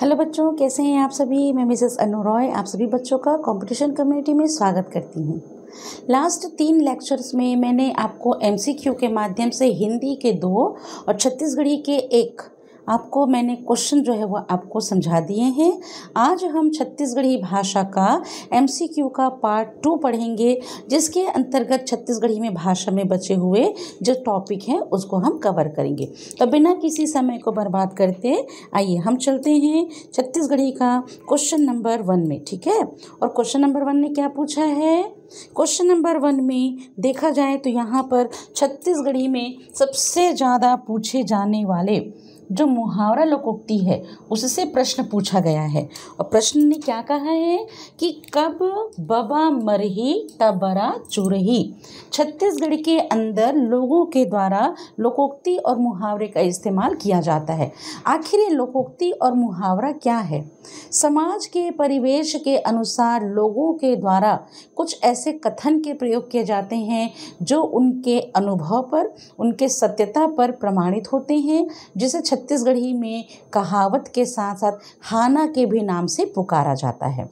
hello बच्चों कैसे हैं आप सभी मैं मिसेस अनु रॉय आप सभी बच्चों का कंपटीशन कम्युनिटी में स्वागत करती हूं लास्ट तीन लेक्चर्स में मैंने आपको एमसीक्यू के माध्यम से हिंदी के दो और छत्तीसगढ़ी के एक आपको मैंने क्वेश्चन जो है वो आपको समझा दिए हैं आज हम छत्तीसगढ़ी भाषा का एम का पार्ट टू पढ़ेंगे जिसके अंतर्गत छत्तीसगढ़ी में भाषा में बचे हुए जो टॉपिक हैं उसको हम कवर करेंगे तो बिना किसी समय को बर्बाद करते आइए हम चलते हैं छत्तीसगढ़ी का क्वेश्चन नंबर वन में ठीक है और क्वेश्चन नंबर वन ने क्या पूछा है क्वेश्चन नंबर वन में देखा जाए तो यहाँ पर छत्तीसगढ़ी में सबसे ज़्यादा पूछे जाने वाले जो मुहावरा लोकोक्ति है उससे प्रश्न पूछा गया है और प्रश्न ने क्या कहा है कि कब बबा मरही तबरा चुरही छत्तीसगढ़ के अंदर लोगों के द्वारा लोकोक्ति और मुहावरे का इस्तेमाल किया जाता है आखिर ये लोकोक्ति और मुहावरा क्या है समाज के परिवेश के अनुसार लोगों के द्वारा कुछ ऐसे कथन के प्रयोग किए जाते हैं जो उनके अनुभव पर उनके सत्यता पर प्रमाणित होते हैं जिसे छत्तीसगढ़ी में कहावत के साथ साथ हाना के भी नाम से पुकारा जाता है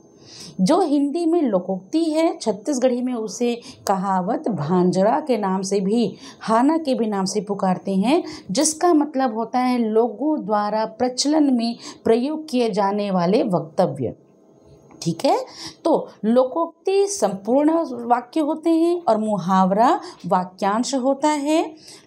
जो हिंदी में लोकोक्ति है छत्तीसगढ़ी में उसे कहावत भांजरा के नाम से भी हाना के भी नाम से पुकारते हैं जिसका मतलब होता है लोगों द्वारा प्रचलन में प्रयोग किए जाने वाले वक्तव्य ठीक है तो लोकोक्ति संपूर्ण वाक्य होते हैं और मुहावरा वाक्यांश होता है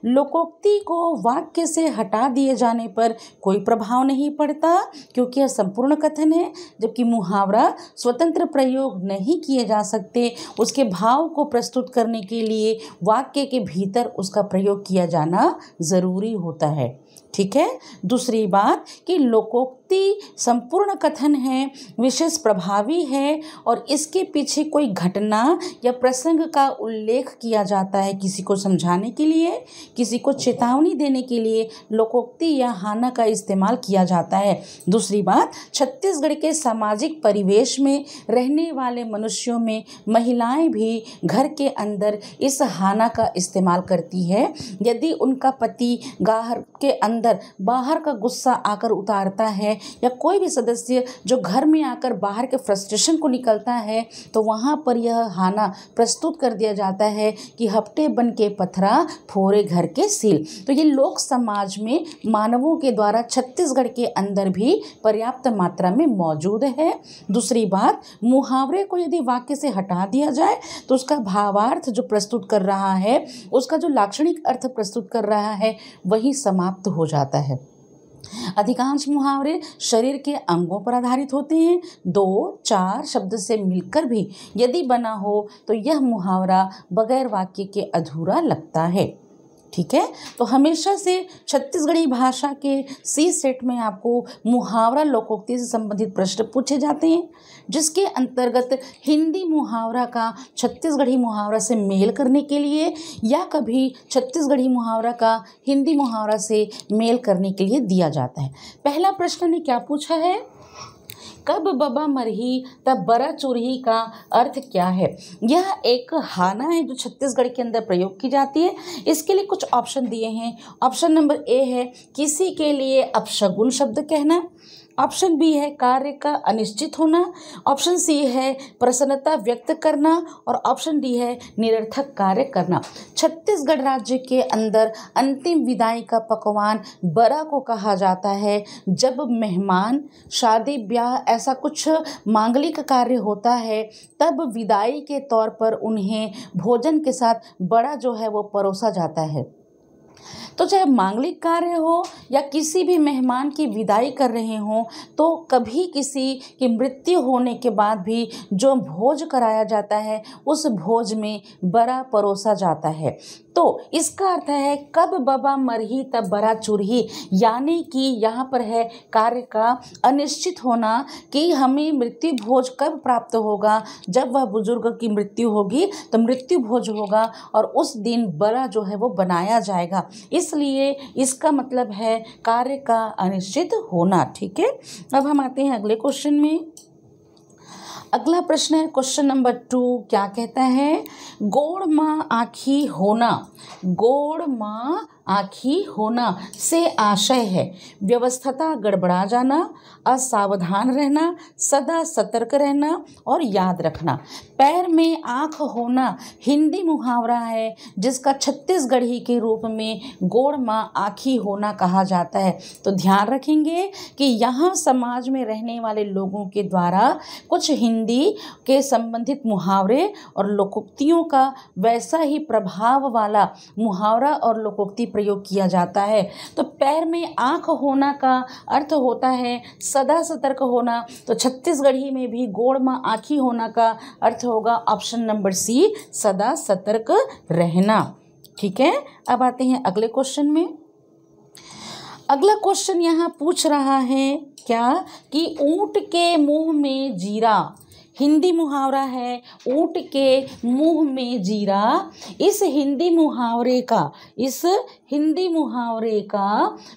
लोकोक्ति को वाक्य से हटा दिए जाने पर कोई प्रभाव नहीं पड़ता क्योंकि यह संपूर्ण कथन है जबकि मुहावरा स्वतंत्र प्रयोग नहीं किए जा सकते उसके भाव को प्रस्तुत करने के लिए वाक्य के भीतर उसका प्रयोग किया जाना ज़रूरी होता है ठीक है दूसरी बात कि लोकोक्ति अति संपूर्ण कथन है विशेष प्रभावी है और इसके पीछे कोई घटना या प्रसंग का उल्लेख किया जाता है किसी को समझाने के लिए किसी को चेतावनी देने के लिए लोकोक्ति या हाना का इस्तेमाल किया जाता है दूसरी बात छत्तीसगढ़ के सामाजिक परिवेश में रहने वाले मनुष्यों में महिलाएं भी घर के अंदर इस हाना का इस्तेमाल करती है यदि उनका पति गाहर के अंदर बाहर का गुस्सा आकर उतारता है या कोई भी सदस्य जो घर में आकर बाहर के फ्रस्ट्रेशन को निकलता है तो वहाँ पर यह हाना प्रस्तुत कर दिया जाता है कि हफ्ते बन के पथरा फोरे घर के सील तो ये लोक समाज में मानवों के द्वारा छत्तीसगढ़ के अंदर भी पर्याप्त मात्रा में मौजूद है दूसरी बात मुहावरे को यदि वाक्य से हटा दिया जाए तो उसका भावार्थ जो प्रस्तुत कर रहा है उसका जो लाक्षणिक अर्थ प्रस्तुत कर रहा है वही समाप्त हो जाता है अधिकांश मुहावरे शरीर के अंगों पर आधारित होते हैं दो चार शब्द से मिलकर भी यदि बना हो तो यह मुहावरा बगैर वाक्य के अधूरा लगता है ठीक है तो हमेशा से छत्तीसगढ़ी भाषा के सी सेट में आपको मुहावरा लोकोक्ति से संबंधित प्रश्न पूछे जाते हैं जिसके अंतर्गत हिंदी मुहावरा का छत्तीसगढ़ी मुहावरा से मेल करने के लिए या कभी छत्तीसगढ़ी मुहावरा का हिंदी मुहावरा से मेल करने के लिए दिया जाता है पहला प्रश्न ने क्या पूछा है कब बबा मरही तब बरा चूरही का अर्थ क्या है यह एक हाना है जो छत्तीसगढ़ के अंदर प्रयोग की जाती है इसके लिए कुछ ऑप्शन दिए हैं ऑप्शन नंबर ए है किसी के लिए अपशगुन शब्द कहना ऑप्शन बी है कार्य का अनिश्चित होना ऑप्शन सी है प्रसन्नता व्यक्त करना और ऑप्शन डी है निरर्थक कार्य करना छत्तीसगढ़ राज्य के अंदर अंतिम विदाई का पकवान बरा को कहा जाता है जब मेहमान शादी ब्याह ऐसा कुछ मांगलिक कार्य होता है तब विदाई के तौर पर उन्हें भोजन के साथ बड़ा जो है वो परोसा जाता है तो चाहे मांगलिक कार्य हो या किसी भी मेहमान की विदाई कर रहे हों तो कभी किसी की मृत्यु होने के बाद भी जो भोज कराया जाता है उस भोज में बड़ा परोसा जाता है तो इसका अर्थ है कब बबा ही तब बरा चूरही यानी कि यहाँ पर है कार्य का अनिश्चित होना कि हमें मृत्यु भोज कब प्राप्त होगा जब वह बुजुर्ग की मृत्यु होगी तो मृत्यु भोज होगा और उस दिन बड़ा जो है वो बनाया जाएगा इस इसलिए इसका मतलब है कार्य का अनिश्चित होना ठीक है अब हम आते हैं अगले क्वेश्चन में अगला प्रश्न है क्वेश्चन नंबर टू क्या कहता है गोड़ माँ आँखी होना गोड़ माँ आँखी होना से आशय है व्यवस्थता गड़बड़ा जाना असावधान रहना सदा सतर्क रहना और याद रखना पैर में आँख होना हिंदी मुहावरा है जिसका छत्तीसगढ़ी के रूप में गोड़ माँ आँखी होना कहा जाता है तो ध्यान रखेंगे कि यहाँ समाज में रहने वाले लोगों के द्वारा कुछ हिंदी के संबंधित मुहावरे और लोकोक्तियों का वैसा ही प्रभाव वाला मुहावरा और लोकोक्ति प्रयोग किया जाता है तो पैर में आँख होना का अर्थ होता है सदा सतर्क होना तो छत्तीसगढ़ी में भी गोड़ में आँखी होना का अर्थ होगा ऑप्शन नंबर सी सदा सतर्क रहना ठीक है अब आते हैं अगले क्वेश्चन में अगला क्वेश्चन यहाँ पूछ रहा है क्या कि ऊंट के मुंह में जीरा हिंदी मुहावरा है ऊँट के मुँह में जीरा इस हिंदी मुहावरे का इस हिंदी मुहावरे का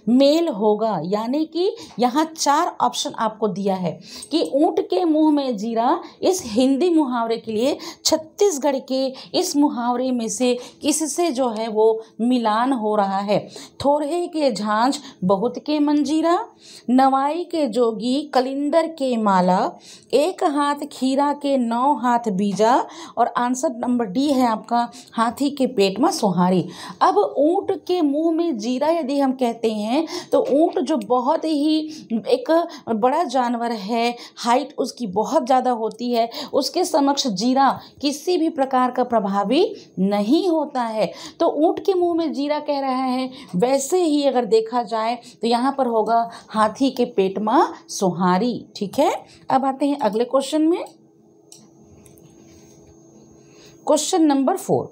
मेल होगा यानी कि यहाँ चार ऑप्शन आपको दिया है कि ऊँट के मुँह में जीरा इस हिंदी मुहावरे के लिए छत्तीसगढ़ के इस मुहावरे में से किससे जो है वो मिलान हो रहा है थोड़े के झांझ बहुत के मंजीरा नवाई के जोगी कलिंदर के माला एक हाथ खीर हीरा के नौ हाथ बीजा और आंसर नंबर डी है आपका हाथी के पेट में सुहारी अब ऊँट के मुंह में जीरा यदि हम कहते हैं तो ऊँट जो बहुत ही एक बड़ा जानवर है हाइट उसकी बहुत ज़्यादा होती है उसके समक्ष जीरा किसी भी प्रकार का प्रभावी नहीं होता है तो ऊँट के मुंह में जीरा कह रहा है वैसे ही अगर देखा जाए तो यहाँ पर होगा हाथी के पेट में सुहारी ठीक है अब आते हैं अगले क्वेश्चन में question number four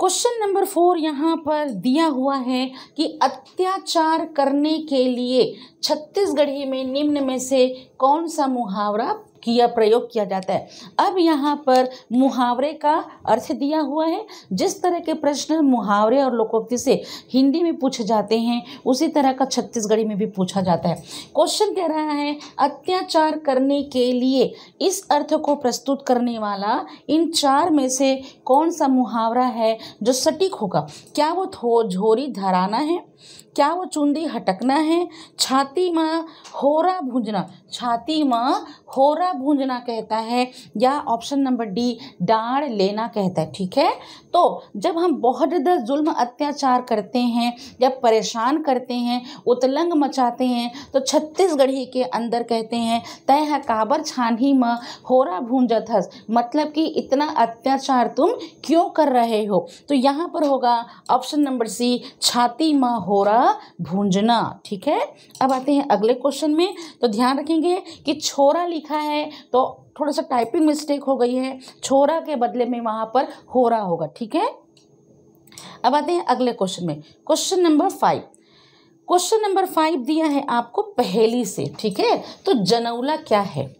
question number four यहाँ पर दिया हुआ है कि अत्याचार करने के लिए छत्तीसगढ़ी में निम्न में से कौन सा मुहावरा किया प्रयोग किया जाता है अब यहाँ पर मुहावरे का अर्थ दिया हुआ है जिस तरह के प्रश्न मुहावरे और लोकोक्ति से हिंदी में पूछे जाते हैं उसी तरह का छत्तीसगढ़ी में भी पूछा जाता है क्वेश्चन कह रहा है अत्याचार करने के लिए इस अर्थ को प्रस्तुत करने वाला इन चार में से कौन सा मुहावरा है जो सटीक होगा क्या वो झोरी धराना है क्या वो चुंदी हटकना है छाती में होरा भूंजना छाती में होरा भूंजना कहता है या ऑप्शन नंबर डी डाढ़ लेना कहता है ठीक है तो जब हम बहुत ज़्यादा जुल्म अत्याचार करते हैं या परेशान करते हैं उतलंग मचाते हैं तो छत्तीसगढ़ी के अंदर कहते हैं तय है काबर छानही में होरा भूंजत हस मतलब कि इतना अत्याचार तुम क्यों कर रहे हो तो यहाँ पर होगा ऑप्शन नंबर सी छाती में होरा का भूंजना ठीक है अब आते हैं अगले क्वेश्चन में तो ध्यान रखेंगे कि छोरा लिखा है तो थोड़ा सा टाइपिंग मिस्टेक हो गई है छोरा के बदले में वहां पर हो रहा होगा ठीक है अब आते हैं अगले क्वेश्चन में question number five question number five दिया है आपको पहली से ठीक है तो जनौला क्या है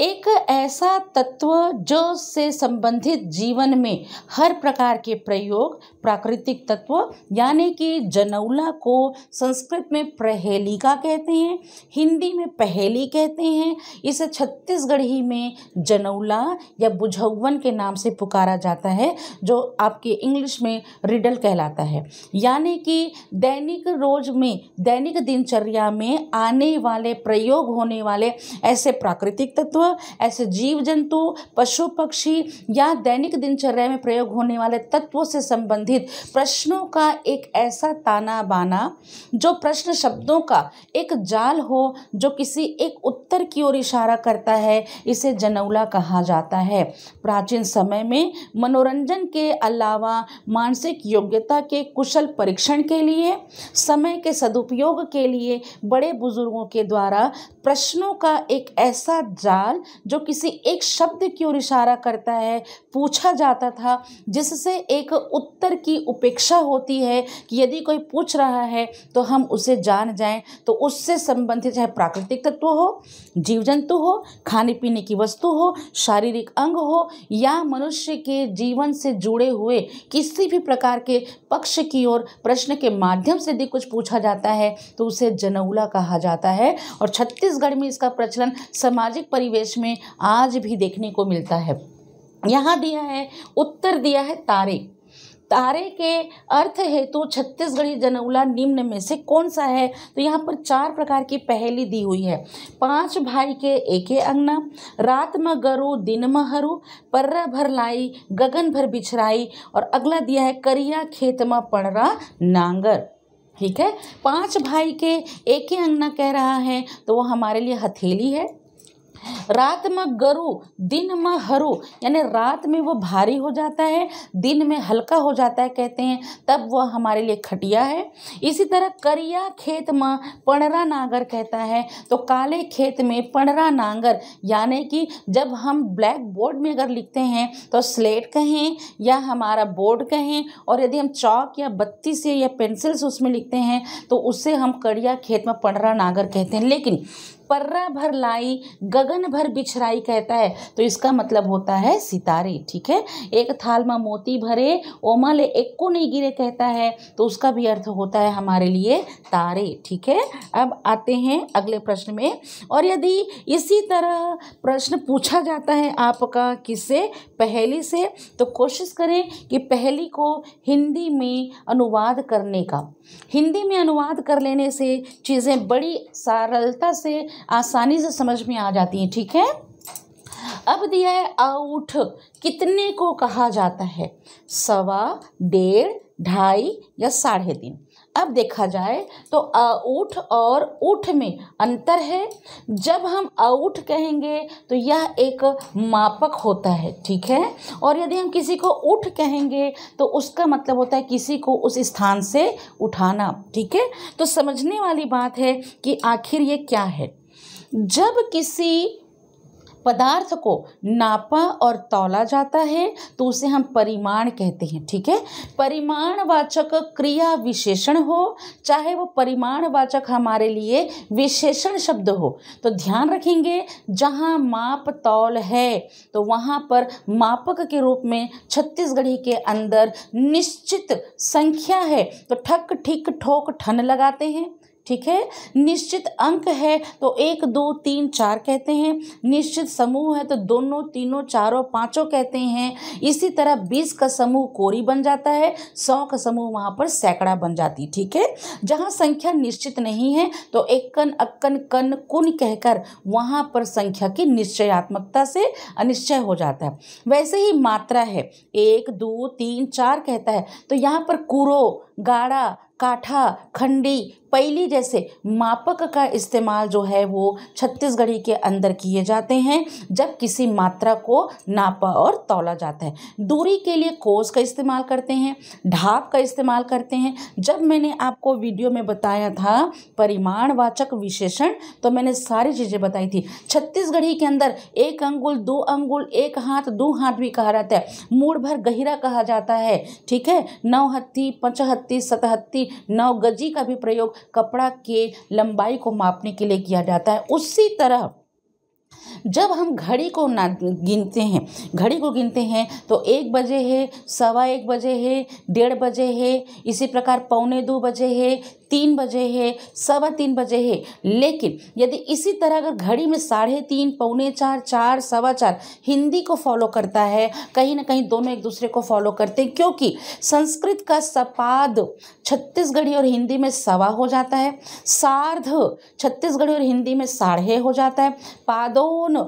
एक ऐसा तत्व जो से संबंधित जीवन में हर प्रकार के प्रयोग प्राकृतिक तत्व यानी कि जनौला को संस्कृत में प्रहेलिका कहते हैं हिंदी में पहेली कहते हैं इसे छत्तीसगढ़ी में जनौला या बुझौवन के नाम से पुकारा जाता है जो आपके इंग्लिश में रिडल कहलाता है यानी कि दैनिक रोज में दैनिक दिनचर्या में आने वाले प्रयोग होने वाले ऐसे प्राकृतिक तत्व ऐसे जीव जंतु पशु पक्षी या दैनिक दिनचर्या में प्रयोग होने वाले तत्वों से संबंधित संबंधित प्रश्नों का एक ऐसा ताना बाना जो प्रश्न शब्दों का एक जाल हो जो किसी एक उत्तर की ओर इशारा करता है इसे जनौला कहा जाता है प्राचीन समय में मनोरंजन के अलावा मानसिक योग्यता के कुशल परीक्षण के लिए समय के सदुपयोग के लिए बड़े बुजुर्गों के द्वारा प्रश्नों का एक ऐसा जाल जो किसी एक शब्द की ओर इशारा करता है पूछा जाता था जिससे एक उत्तर की उपेक्षा होती है कि यदि कोई पूछ रहा है तो हम उसे जान जाएं तो उससे संबंधित चाहे प्राकृतिक तत्व हो जीव जंतु हो खाने पीने की वस्तु हो शारीरिक अंग हो या मनुष्य के जीवन से जुड़े हुए किसी भी प्रकार के पक्ष की ओर प्रश्न के माध्यम से यदि कुछ पूछा जाता है तो उसे जनौला कहा जाता है और छत्तीसगढ़ में इसका प्रचलन सामाजिक परिवेश में आज भी देखने को मिलता है यहाँ दिया है उत्तर दिया है तारे तारे के अर्थ हेतु तो छत्तीसगढ़ी जनऊला निम्न में से कौन सा है तो यहाँ पर चार प्रकार की पहेली दी हुई है पांच भाई के एके अंगना रात में गरु दिन में हरु पर्रा भर लाई गगन भर बिछराई और अगला दिया है करिया खेत में पड़रा नांगर ठीक है पांच भाई के एक ही अंगना कह रहा है तो वो हमारे लिए हथेली है रात में गरु दिन में हरु यानी रात में वो भारी हो जाता है दिन में हल्का हो जाता है कहते हैं तब वह हमारे लिए खटिया है इसी तरह करिया खेत में पणरा नांगर कहता है तो काले खेत में पणरा नांगर यानी कि जब हम ब्लैक बोर्ड में अगर लिखते हैं तो स्लेट कहें या हमारा बोर्ड कहें और यदि हम चौक या बत्ती से या पेंसिल से उसमें लिखते हैं तो उससे हम करिया खेत में पणरा नागर कहते हैं लेकिन पर्रा भर लाई गगन भर बिछराई कहता है तो इसका मतलब होता है सितारे ठीक है एक थाल में मोती भरे ओमल को नहीं गिरे कहता है तो उसका भी अर्थ होता है हमारे लिए तारे ठीक है अब आते हैं अगले प्रश्न में और यदि इसी तरह प्रश्न पूछा जाता है आपका किससे पहली से तो कोशिश करें कि पहली को हिंदी में अनुवाद करने का हिंदी में अनुवाद कर लेने से चीज़ें बड़ी सरलता से आसानी से समझ में आ जाती हैं ठीक है अब दिया है आउट कितने को कहा जाता है सवा डेढ़ ढाई या साढ़े तीन अब देखा जाए तो आउट और उठ में अंतर है जब हम आउट कहेंगे तो यह एक मापक होता है ठीक है और यदि हम किसी को उठ कहेंगे तो उसका मतलब होता है किसी को उस स्थान से उठाना ठीक है तो समझने वाली बात है कि आखिर ये क्या है जब किसी पदार्थ को नापा और तौला जाता है तो उसे हम परिमाण कहते हैं ठीक है परिमाणवाचक क्रिया विशेषण हो चाहे वो परिमाणवाचक हमारे लिए विशेषण शब्द हो तो ध्यान रखेंगे जहाँ माप तौल है तो वहाँ पर मापक के रूप में छत्तीसगढ़ी के अंदर निश्चित संख्या है तो ठक ठिक ठोक ठन लगाते हैं ठीक है निश्चित अंक है तो एक दो तीन चार कहते हैं निश्चित समूह है तो दोनों तीनों चारों पांचों कहते हैं इसी तरह बीस का समूह कोरी बन जाता है सौ का समूह वहाँ पर सैकड़ा बन जाती ठीक है जहाँ संख्या निश्चित नहीं है तो एक कन अक्कन कन कुन कहकर वहाँ पर संख्या की निश्चयात्मकता से अनिश्चय हो जाता है वैसे ही मात्रा है एक दो तीन चार कहता है तो यहाँ पर कुरो गाढ़ा काठा खंडी पैली जैसे मापक का इस्तेमाल जो है वो छत्तीसगढ़ी के अंदर किए जाते हैं जब किसी मात्रा को नापा और तोला जाता है दूरी के लिए कोस का इस्तेमाल करते हैं ढाप का इस्तेमाल करते हैं जब मैंने आपको वीडियो में बताया था परिमाणवाचक विशेषण तो मैंने सारी चीज़ें बताई थी छत्तीसगढ़ी के अंदर एक अंगुल दो अंगुल एक हाथ दो हाथ भी कहा जाता है मूड भर गहिरा कहा जाता है ठीक है नौ हत्थी पंचहत्थी छिहत्ती सतहत्ती नौ गजी का भी प्रयोग कपड़ा के लंबाई को मापने के लिए किया जाता है उसी तरह जब हम घड़ी को ना गिनते हैं घड़ी को गिनते हैं तो एक बजे है सवा एक बजे है डेढ़ बजे है इसी प्रकार पौने दो बजे है तीन बजे है सवा तीन बजे है लेकिन यदि इसी तरह अगर घड़ी में साढ़े तीन पौने चार चार सवा चार हिंदी को फॉलो करता है कहीं ना कहीं दोनों एक दूसरे को फॉलो करते हैं क्योंकि संस्कृत का सपाद छत्तीसगढ़ी और हिंदी में सवा हो जाता है सार्ध छत्तीसगढ़ी और हिंदी में साढ़े हो जाता है पादोन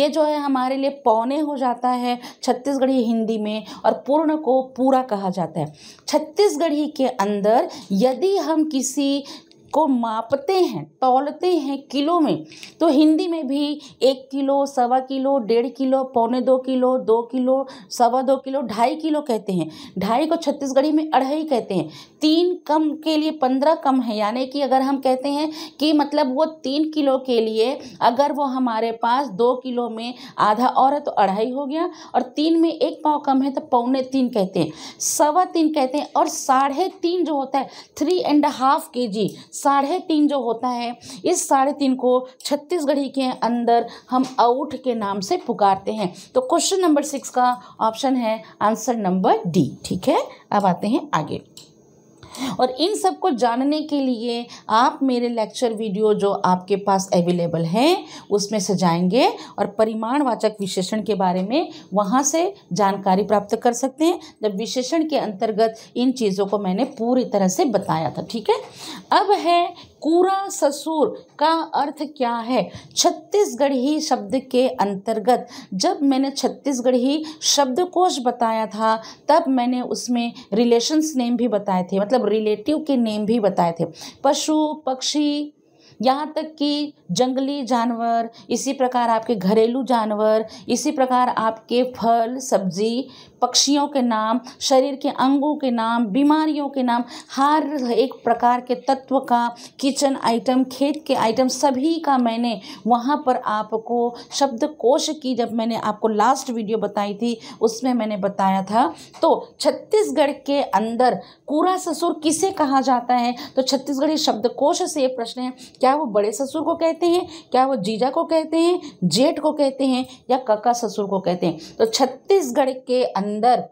ये जो है हमारे लिए पौने हो जाता है छत्तीसगढ़ी हिंदी में और पूर्ण को पूरा कहा जाता है छत्तीसगढ़ी के अंदर यदि हम किसी see को मापते हैं तोलते हैं किलो में तो हिंदी में भी एक किलो सवा किलो डेढ़ किलो पौने दो किलो दो किलो सवा दो किलो ढाई किलो कहते हैं ढाई को छत्तीसगढ़ी में अढ़ाई कहते हैं तीन कम के लिए पंद्रह कम है यानी कि अगर हम कहते हैं कि मतलब वो तीन किलो के लिए अगर वो हमारे पास दो किलो में आधा और है तो अढ़ाई हो गया और तीन में एक पाव कम है तो पौने तीन कहते हैं सवा तीन कहते हैं और साढ़े तीन जो होता है थ्री एंड हाफ के जी साढ़े तीन जो होता है इस साढ़े तीन को छत्तीसगढ़ी के अंदर हम आउट के नाम से पुकारते हैं तो क्वेश्चन नंबर सिक्स का ऑप्शन है आंसर नंबर डी ठीक है अब आते हैं आगे और इन सब को जानने के लिए आप मेरे लेक्चर वीडियो जो आपके पास अवेलेबल हैं उसमें से जाएंगे और परिमाणवाचक विशेषण के बारे में वहाँ से जानकारी प्राप्त कर सकते हैं जब विशेषण के अंतर्गत इन चीज़ों को मैंने पूरी तरह से बताया था ठीक है अब है कूरा ससुर का अर्थ क्या है छत्तीसगढ़ी शब्द के अंतर्गत जब मैंने छत्तीसगढ़ी शब्दकोश बताया था तब मैंने उसमें रिलेशंस नेम भी बताए थे मतलब रिलेटिव के नेम भी बताए थे पशु पक्षी यहाँ तक कि जंगली जानवर इसी प्रकार आपके घरेलू जानवर इसी प्रकार आपके फल सब्जी पक्षियों के नाम शरीर के अंगों के नाम बीमारियों के नाम हर एक प्रकार के तत्व का किचन आइटम खेत के आइटम सभी का मैंने वहाँ पर आपको शब्द कोश की जब मैंने आपको लास्ट वीडियो बताई थी उसमें मैंने बताया था तो छत्तीसगढ़ के अंदर कूड़ा ससुर किसे कहा जाता है तो छत्तीसगढ़ी शब्दकोश से ये प्रश्न है क्या वो बड़े ससुर को कहते हैं क्या वो जीजा को कहते हैं जेठ को कहते हैं या कका ससुर को कहते हैं तो छत्तीसगढ़ के अंदर अंदर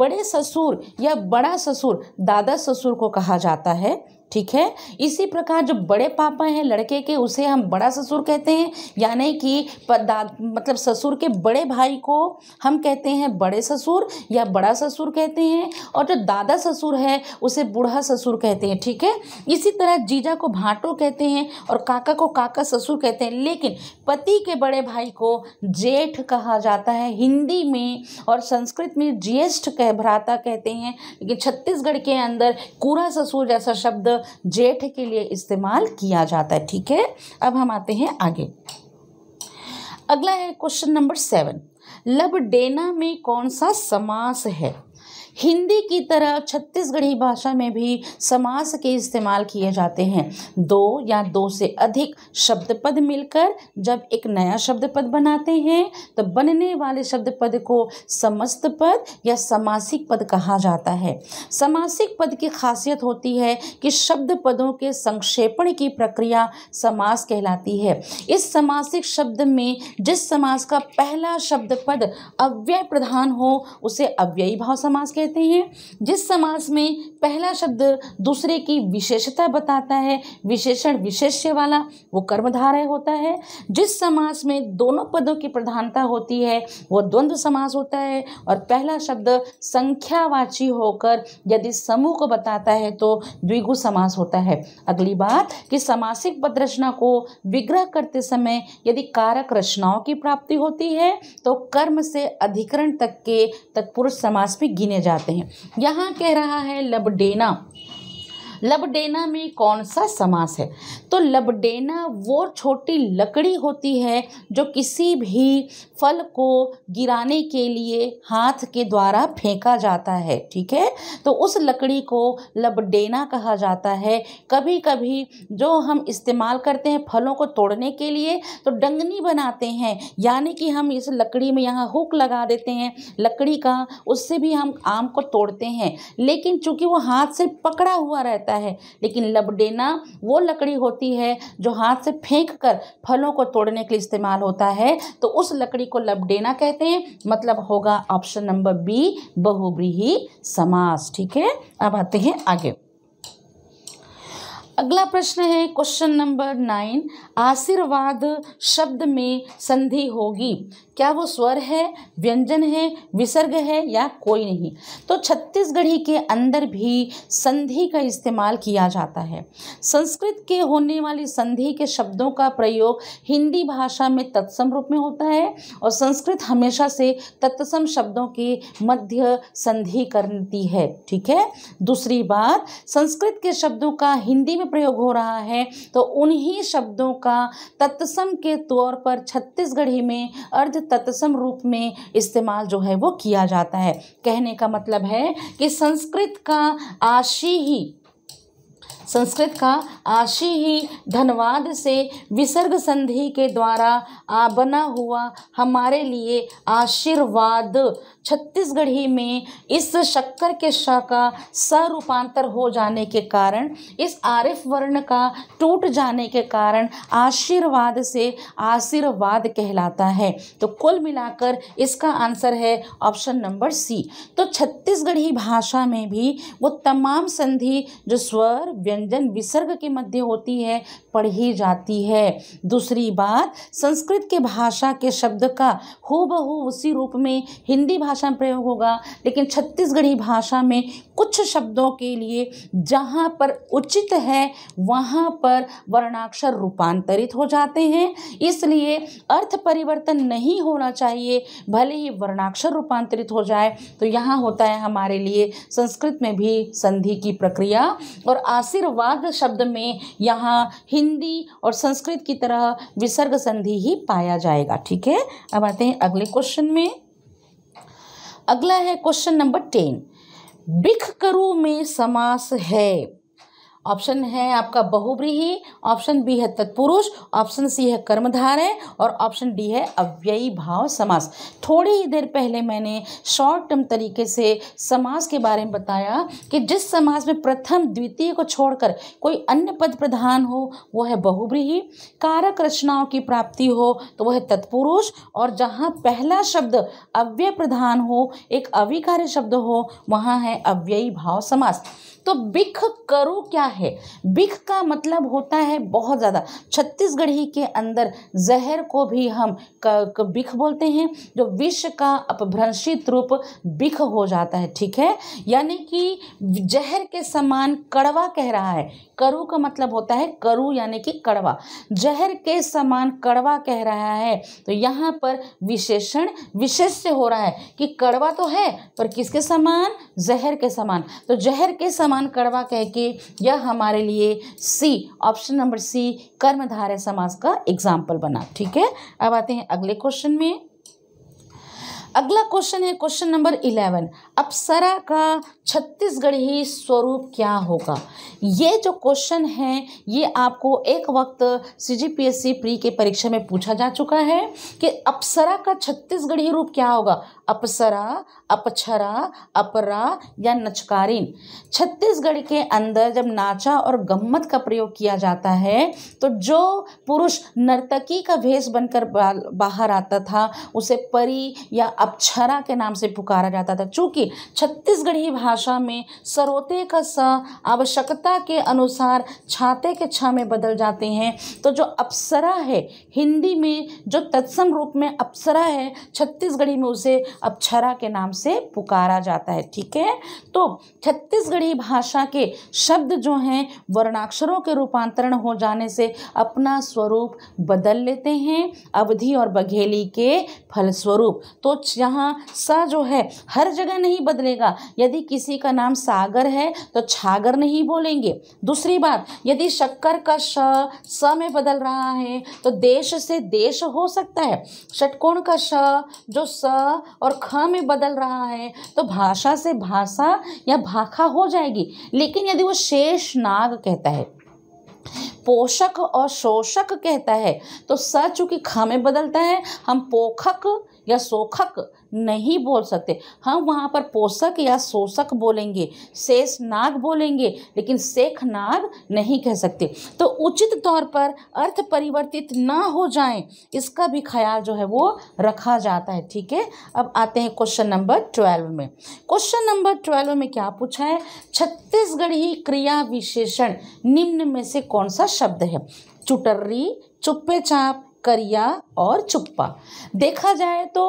बड़े ससुर या बड़ा ससुर दादा ससुर को कहा जाता है ठीक है इसी प्रकार जो बड़े पापा हैं लड़के के उसे हम बड़ा ससुर कहते हैं यानी कि मतलब ससुर के बड़े भाई को हम कहते हैं बड़े ससुर या बड़ा ससुर कहते हैं और जो दादा ससुर है उसे बूढ़ा ससुर कहते हैं ठीक है इसी तरह जीजा को भाटो कहते हैं और काका को काका ससुर कहते हैं लेकिन पति के बड़े भाई को जेठ कहा जाता है हिंदी में और संस्कृत में ज्येष्ठ कह भ्राता कहते हैं लेकिन छत्तीसगढ़ के अंदर कूड़ा ससुर जैसा शब्द जेठ के लिए इस्तेमाल किया जाता है ठीक है अब हम आते हैं आगे अगला है क्वेश्चन नंबर सेवन लब डेना में कौन सा समास है हिंदी की तरह छत्तीसगढ़ी भाषा में भी समास के इस्तेमाल किए जाते हैं दो या दो से अधिक शब्द पद मिलकर जब एक नया शब्द पद बनाते हैं तो बनने वाले शब्द पद को समस्त पद या समासिक पद कहा जाता है समासिक पद की खासियत होती है कि शब्द पदों के संक्षेपण की प्रक्रिया समास कहलाती है इस समासिक शब्द में जिस समास का पहला शब्द पद अव्यय प्रधान हो उसे अव्ययी भाव समास के कहते हैं जिस समास में पहला शब्द दूसरे की विशेषता बताता है विशेषण विशेष्य वाला वो कर्मधारय होता है जिस समास में दोनों पदों की प्रधानता होती है वो द्वंद्व समास होता है और पहला शब्द संख्यावाची होकर यदि समूह को बताता है तो द्विगु समास होता है अगली बात कि समासिक पद रचना को विग्रह करते समय यदि कारक रचनाओं की प्राप्ति होती है तो कर्म से अधिकरण तक के तत्पुरुष समास भी गिने जाते जाते हैं यहाँ कह रहा है लबडेना लबडेना में कौन सा समास है तो लबडेना वो छोटी लकड़ी होती है जो किसी भी फल को गिराने के लिए हाथ के द्वारा फेंका जाता है ठीक है तो उस लकड़ी को लबडेना कहा जाता है कभी कभी जो हम इस्तेमाल करते हैं फलों को तोड़ने के लिए तो डंगनी बनाते हैं यानी कि हम इस लकड़ी में यहाँ हुक लगा देते हैं लकड़ी का उससे भी हम आम को तोड़ते हैं लेकिन चूंकि वो हाथ से पकड़ा हुआ रहता है जाता है लेकिन लबडेना वो लकड़ी होती है जो हाथ से फेंक कर फलों को तोड़ने के लिए इस्तेमाल होता है तो उस लकड़ी को लबडेना कहते हैं मतलब होगा ऑप्शन नंबर बी बहुब्रीही समास ठीक है अब आते हैं आगे अगला प्रश्न है क्वेश्चन नंबर नाइन आशीर्वाद शब्द में संधि होगी क्या वो स्वर है व्यंजन है विसर्ग है या कोई नहीं तो छत्तीसगढ़ी के अंदर भी संधि का इस्तेमाल किया जाता है संस्कृत के होने वाली संधि के शब्दों का प्रयोग हिंदी भाषा में तत्सम रूप में होता है और संस्कृत हमेशा से तत्सम शब्दों के मध्य संधि करती है ठीक है दूसरी बात संस्कृत के शब्दों का हिंदी में प्रयोग हो रहा है तो उन्हीं शब्दों का तत्सम के तौर पर छत्तीसगढ़ी में अर्ध तत्सम रूप में इस्तेमाल जो है वो किया जाता है कहने का मतलब है कि संस्कृत का आशी ही संस्कृत का आशी ही धनवाद से विसर्ग संधि के द्वारा आ बना हुआ हमारे लिए आशीर्वाद छत्तीसगढ़ी में इस शक्कर के श का सरूपांतर हो जाने के कारण इस आरिफ वर्ण का टूट जाने के कारण आशीर्वाद से आशीर्वाद कहलाता है तो कुल मिलाकर इसका आंसर है ऑप्शन नंबर सी तो छत्तीसगढ़ी भाषा में भी वो तमाम संधि जो स्वर व्य व्यंजन विसर्ग के मध्य होती है पढ़ी जाती है दूसरी बात संस्कृत के भाषा के शब्द का हो बहु उसी रूप में हिंदी भाषा में प्रयोग होगा लेकिन छत्तीसगढ़ी भाषा में कुछ शब्दों के लिए जहाँ पर उचित है वहाँ पर वर्णाक्षर रूपांतरित हो जाते हैं इसलिए अर्थ परिवर्तन नहीं होना चाहिए भले ही वर्णाक्षर रूपांतरित हो जाए तो यहाँ होता है हमारे लिए संस्कृत में भी संधि की प्रक्रिया और आशीर् शीर्वाद शब्द में यहाँ हिंदी और संस्कृत की तरह विसर्ग संधि ही पाया जाएगा ठीक है अब आते हैं अगले क्वेश्चन में अगला है क्वेश्चन नंबर टेन बिख करू में समास है ऑप्शन है आपका बहुब्रीही ऑप्शन बी है तत्पुरुष ऑप्शन सी है है और ऑप्शन डी है अव्ययी भाव समास थोड़ी ही देर पहले मैंने शॉर्ट टर्म तरीके से समास के बारे में बताया कि जिस समास में प्रथम द्वितीय को छोड़कर कोई अन्य पद प्रधान हो वो है बहुब्रीही कारक रचनाओं की प्राप्ति हो तो वह है तत्पुरुष और जहाँ पहला शब्द अव्यय प्रधान हो एक अविकार्य शब्द हो वहाँ है अव्ययी भाव समास तो बिख करो क्या है बिख का मतलब होता है बहुत ज़्यादा छत्तीसगढ़ी के अंदर जहर को भी हम बिख बोलते हैं जो विष का अपभ्रंशित रूप बिख हो जाता है ठीक है यानी कि जहर के समान कड़वा कह रहा है करु का मतलब होता है करु यानी कि कड़वा जहर के समान कड़वा कह रहा है तो यहाँ पर विशेषण विशेष से हो रहा है कि कड़वा तो है पर किसके समान जहर के समान तो जहर के समान समान कड़वा कह के यह हमारे लिए सी ऑप्शन नंबर सी कर्मधारय समाज का एग्जाम्पल बना ठीक है अब आते हैं अगले क्वेश्चन में अगला क्वेश्चन है क्वेश्चन नंबर इलेवन अप्सरा का छत्तीसगढ़ी स्वरूप क्या होगा ये जो क्वेश्चन है ये आपको एक वक्त C G P S C pre के परीक्षा में पूछा जा चुका है कि अप्सरा का छत्तीसगढ़ी रूप क्या होगा अपसरा अपछरा अपरा या नचकारिन छत्तीसगढ़ के अंदर जब नाचा और गम्मत का प्रयोग किया जाता है तो जो पुरुष नर्तकी का भेष बनकर बाहर आता था उसे परी या अपछरा के नाम से पुकारा जाता था चूँकि छत्तीसगढ़ी भाषा में सरोते का स आवश्यकता के अनुसार छाते के छा में बदल जाते हैं तो जो अप्सरा है हिंदी में जो तत्सम रूप में अप्सरा है छत्तीसगढ़ी में उसे अक्षरा के नाम से पुकारा जाता है ठीक है तो छत्तीसगढ़ी भाषा के शब्द जो हैं वर्णाक्षरों के रूपांतरण हो जाने से अपना स्वरूप बदल लेते हैं अवधि और बघेली के फलस्वरूप तो यहाँ स जो है हर जगह नहीं बदलेगा यदि किसी का नाम सागर है तो छागर नहीं बोलेंगे दूसरी बात यदि शक्कर का श स में बदल रहा है तो देश से देश हो सकता है षटकोण का श जो स और ख में बदल रहा है तो भाषा से भाषा या भाखा हो जाएगी लेकिन यदि वो शेष नाग कहता है पोषक और शोषक कहता है तो स चूंकि ख में बदलता है हम पोखक या सोखक नहीं बोल सकते हम वहाँ पर पोषक या शोषक बोलेंगे शेष नाग बोलेंगे लेकिन शेख नाग नहीं कह सकते तो उचित तौर पर अर्थ परिवर्तित ना हो जाए इसका भी ख्याल जो है वो रखा जाता है ठीक है अब आते हैं क्वेश्चन नंबर ट्वेल्व में क्वेश्चन नंबर ट्वेल्व में क्या पूछा है छत्तीसगढ़ी क्रिया विशेषण निम्न में से कौन सा शब्द है चुटर्री चुप्पे चाप करिया और चुप्पा देखा जाए तो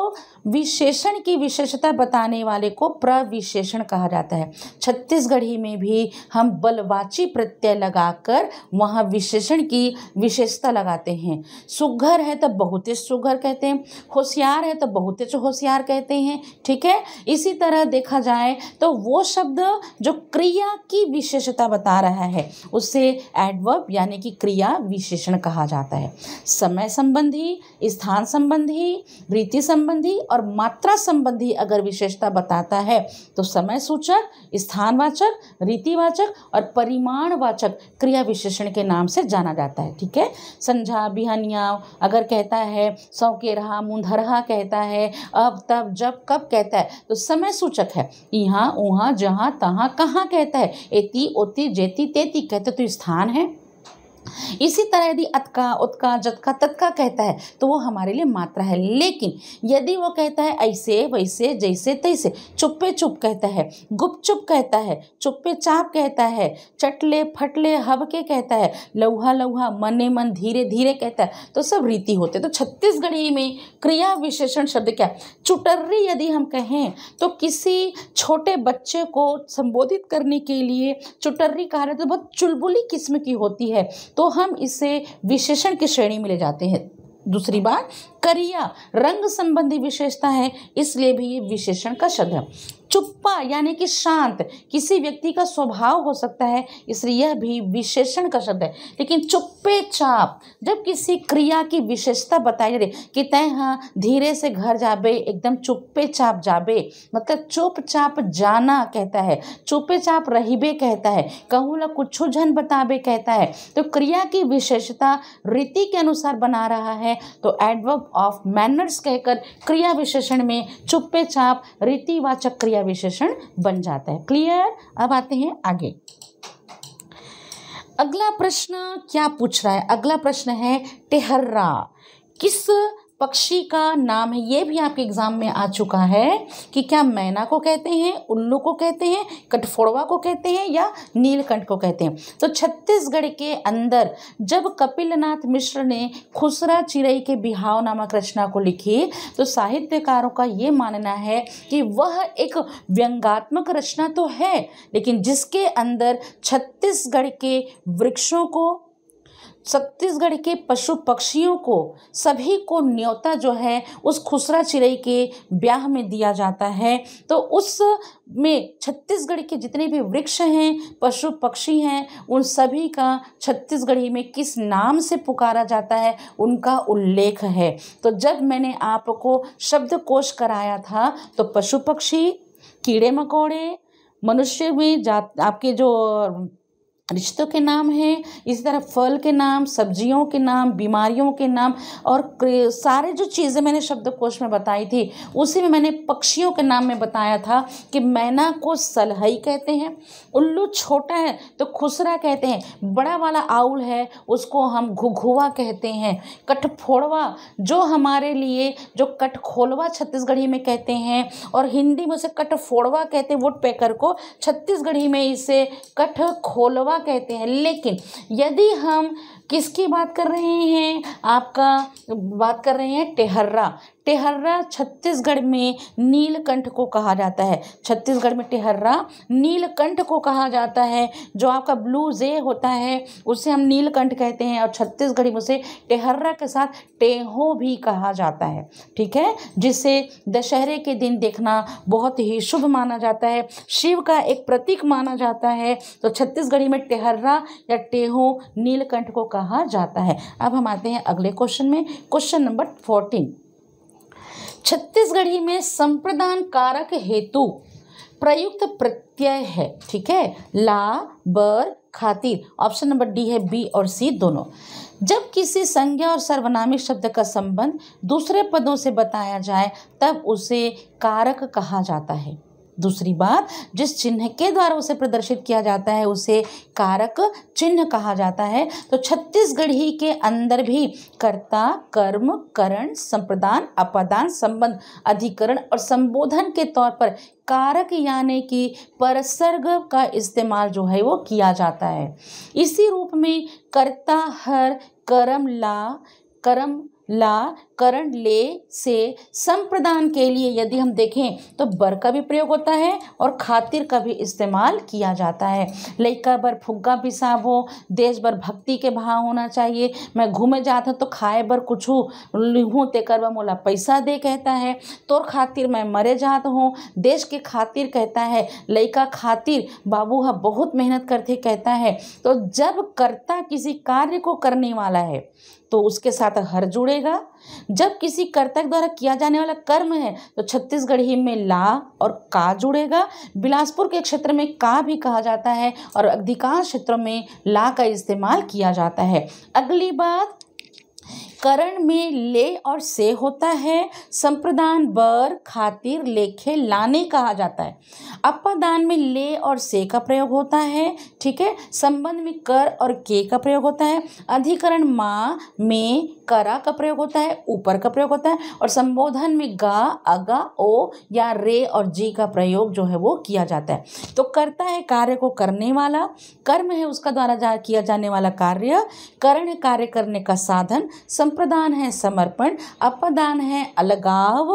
विशेषण की विशेषता बताने वाले को प्रविशेषण कहा जाता है छत्तीसगढ़ी में भी हम बलवाची प्रत्यय लगाकर वहाँ विशेषण की विशेषता लगाते हैं सुघर है तो बहुत ही सुघर कहते हैं होशियार है तो बहुत ही होशियार कहते हैं ठीक है इसी तरह देखा जाए तो वो शब्द जो क्रिया की विशेषता बता रहा है उसे एडवर्ब यानी कि क्रिया विशेषण कहा जाता है समय संबंधी स्थान संबंधी वृत्ति संबंधी और और मात्रा संबंधी अगर विशेषता बताता है तो समय सूचक स्थानवाचक रीतिवाचक और परिमाणवाचक क्रिया विशेषण के नाम से जाना जाता है ठीक है संझा बिहनिया अगर कहता है सौकेरहा मुंधरहा कहता है अब तब जब कब कहता है तो समय सूचक है यहाँ वहाँ जहाँ तहाँ कहाँ कहता है एति ओति जेती तेती कहते तो स्थान है इसी तरह यदि अतका उत्का जतका तत्का कहता है तो वो हमारे लिए मात्रा है लेकिन यदि वो कहता है ऐसे वैसे जैसे तैसे चुप्पे चुप कहता है गुपचुप कहता है चुप्पे चाप कहता है चटले फटले हबके कहता है लौहा लौहा मने मन धीरे धीरे कहता है तो सब रीति होते तो छत्तीसगढ़ी में क्रिया विशेषण शब्द क्या चुटर्री यदि हम कहें तो किसी छोटे बच्चे को संबोधित करने के लिए चुटर्री कहा जाता है तो बहुत चुलबुली किस्म की होती है तो तो हम इसे विशेषण की श्रेणी में ले जाते हैं दूसरी बात करिया रंग संबंधी विशेषता है इसलिए भी ये विशेषण का शब्द है चुप्पा यानी कि शांत किसी व्यक्ति का स्वभाव हो सकता है इसलिए यह भी विशेषण का शब्द है लेकिन चुप्पे चाप जब किसी क्रिया की विशेषता बताई जा कि तय हाँ धीरे से घर जाबे एकदम चुप्पे चाप जाबे मतलब चुप चाप जाना कहता है चुप्पे चाप रहीबे कहता है कहूँ ला कुछ झन बताबे कहता है तो क्रिया की विशेषता रीति के अनुसार बना रहा है तो एडवर्ब ऑफ मैनर्स कहकर क्रिया विशेषण में चुप्पे चाप रीतिवाचक क्रिया विशेषण बन जाता है क्लियर अब आते हैं आगे अगला प्रश्न क्या पूछ रहा है अगला प्रश्न है टेहर्रा किस पक्षी का नाम है ये भी आपके एग्ज़ाम में आ चुका है कि क्या मैना को कहते हैं उल्लू को कहते हैं कटफोड़वा को कहते हैं या नीलकंठ को कहते हैं तो छत्तीसगढ़ के अंदर जब कपिलनाथ मिश्र ने खुसरा चिड़ई के बिहाव नामक रचना को लिखी तो साहित्यकारों का ये मानना है कि वह एक व्यंगात्मक रचना तो है लेकिन जिसके अंदर छत्तीसगढ़ के वृक्षों को छत्तीसगढ़ के पशु पक्षियों को सभी को न्योता जो है उस खुसरा चिड़ई के ब्याह में दिया जाता है तो उस में छत्तीसगढ़ के जितने भी वृक्ष हैं पशु पक्षी हैं उन सभी का छत्तीसगढ़ी में किस नाम से पुकारा जाता है उनका उल्लेख है तो जब मैंने आपको शब्दकोश कराया था तो पशु पक्षी कीड़े मकोड़े मनुष्य में जा आपके जो रिश्तों के नाम हैं इसी तरह फल के नाम सब्जियों के नाम बीमारियों के नाम और सारे जो चीज़ें मैंने शब्दकोश में बताई थी उसी में मैंने पक्षियों के नाम में बताया था कि मैना को सलहई कहते हैं उल्लू छोटा है तो खुसरा कहते हैं बड़ा वाला आउल है उसको हम घुघुआ कहते हैं कठफोड़वा जो हमारे लिए जो कठखोलवा छत्तीसगढ़ी में कहते हैं और हिंदी में उसे कठफोड़वा कहते हैं वुड पेकर को छत्तीसगढ़ी में इसे कठखोलवा हवा कहते हैं लेकिन यदि हम किसकी बात कर रहे हैं आपका बात कर रहे हैं टेहर्रा टेहर्रा छत्तीसगढ़ में नीलकंठ को कहा जाता है छत्तीसगढ़ में टेहर्रा नीलकंठ को कहा जाता है जो आपका ब्लू जे होता है उसे हम नीलकंठ कहते हैं और छत्तीसगढ़ी में उसे टेहर्रा के साथ टेहो भी कहा जाता है ठीक है जिसे दशहरे के दिन देखना बहुत ही शुभ माना जाता है शिव का एक प्रतीक माना जाता है तो छत्तीसगढ़ी में टेहर्रा या टेहो नीलकंठ को कहा जाता है अब हम आते हैं अगले क्वेश्चन में क्वेश्चन नंबर फोर्टीन छत्तीसगढ़ी में संप्रदान कारक हेतु प्रयुक्त प्रत्यय है ठीक है ला बर खातिर ऑप्शन नंबर डी है बी और सी दोनों जब किसी संज्ञा और सर्वनामिक शब्द का संबंध दूसरे पदों से बताया जाए तब उसे कारक कहा जाता है दूसरी बात जिस चिन्ह के द्वारा उसे प्रदर्शित किया जाता है उसे कारक चिन्ह कहा जाता है तो छत्तीसगढ़ी के अंदर भी कर्ता कर्म करण संप्रदान अपदान संबंध अधिकरण और संबोधन के तौर पर कारक यानी कि परसर्ग का इस्तेमाल जो है वो किया जाता है इसी रूप में कर्ता हर करम ला करम ला करण ले से संप्रदान के लिए यदि हम देखें तो बर का भी प्रयोग होता है और खातिर का भी इस्तेमाल किया जाता है लइका बर फुग्गा पिसाब हो देश भर भक्ति के भाव होना चाहिए मैं घूमे जाता तो खाए बर कुछ लिहूँ तेकर बर मोला पैसा दे कहता है तोर खातिर मैं मरे जात हूँ देश के खातिर कहता है लइका खातिर बाबू हा बहुत मेहनत करते कहता है तो जब कर्ता किसी कार्य को करने वाला है तो उसके साथ हर जुड़ेगा जब किसी कर्तक द्वारा किया जाने वाला कर्म है तो छत्तीसगढ़ी में ला और का जुड़ेगा बिलासपुर के क्षेत्र में का भी कहा जाता है और अधिकांश क्षेत्रों में ला का इस्तेमाल किया जाता है अगली बात करण में ले और से होता है संप्रदान बर खातिर लेखे लाने कहा जाता है अपदान में ले और से का प्रयोग होता है ठीक है संबंध में कर और के का प्रयोग होता है अधिकरण माँ में करा का प्रयोग होता है ऊपर का प्रयोग होता है और संबोधन में गा अगा ओ या रे और जी का प्रयोग जो है वो किया जाता है तो करता है कार्य को करने वाला कर्म है उसका द्वारा जा किया जाने वाला कार्य करण कार्य करने का साधन सम प्रदान है समर्पण अपदान है अलगाव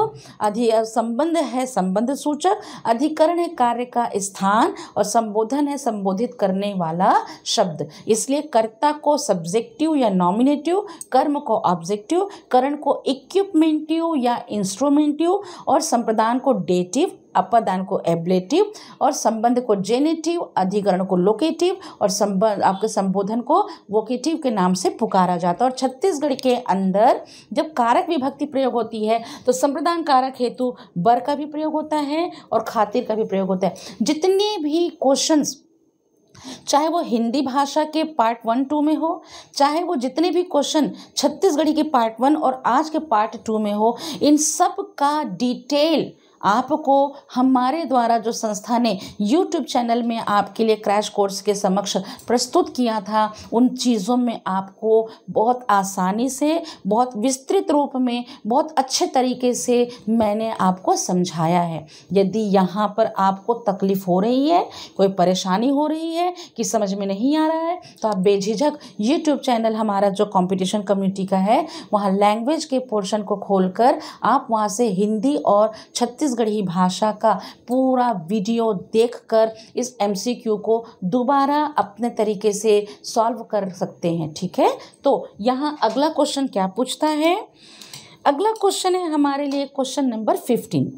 अधि संबंध है संबंध सूचक अधिकरण है कार्य का स्थान और संबोधन है संबोधित करने वाला शब्द इसलिए कर्ता को सब्जेक्टिव या नॉमिनेटिव कर्म को ऑब्जेक्टिव करण को इक्विपमेंटिव या इंस्ट्रूमेंटिव और संप्रदान को डेटिव अपदान को एबलेटिव और संबंध को जेनेटिव अधिकरण को लोकेटिव और संबंध आपके संबोधन को वोकेटिव के नाम से पुकारा जाता है और छत्तीसगढ़ के अंदर जब कारक विभक्ति प्रयोग होती है तो संप्रदान कारक हेतु बर का भी प्रयोग होता है और खातिर का भी प्रयोग होता है जितने भी क्वेश्चन चाहे वो हिंदी भाषा के पार्ट वन टू में हो चाहे वो जितने भी क्वेश्चन छत्तीसगढ़ी के पार्ट वन और आज के पार्ट टू में हो इन सब का डिटेल आपको हमारे द्वारा जो संस्था ने यूट्यूब चैनल में आपके लिए क्रैश कोर्स के समक्ष प्रस्तुत किया था उन चीज़ों में आपको बहुत आसानी से बहुत विस्तृत रूप में बहुत अच्छे तरीके से मैंने आपको समझाया है यदि यहाँ पर आपको तकलीफ़ हो रही है कोई परेशानी हो रही है कि समझ में नहीं आ रहा है तो आप बेझिझक यूट्यूब चैनल हमारा जो कॉम्पिटिशन कम्युनिटी का है वहाँ लैंग्वेज के पोर्शन को खोलकर आप वहाँ से हिंदी और छत्तीस छत्तीसगढ़ी भाषा का पूरा वीडियो देखकर इस एमसीक्यू को दोबारा अपने तरीके से सॉल्व कर सकते हैं ठीक है तो यहाँ अगला क्वेश्चन क्या पूछता है अगला क्वेश्चन है हमारे लिए क्वेश्चन नंबर फिफ्टीन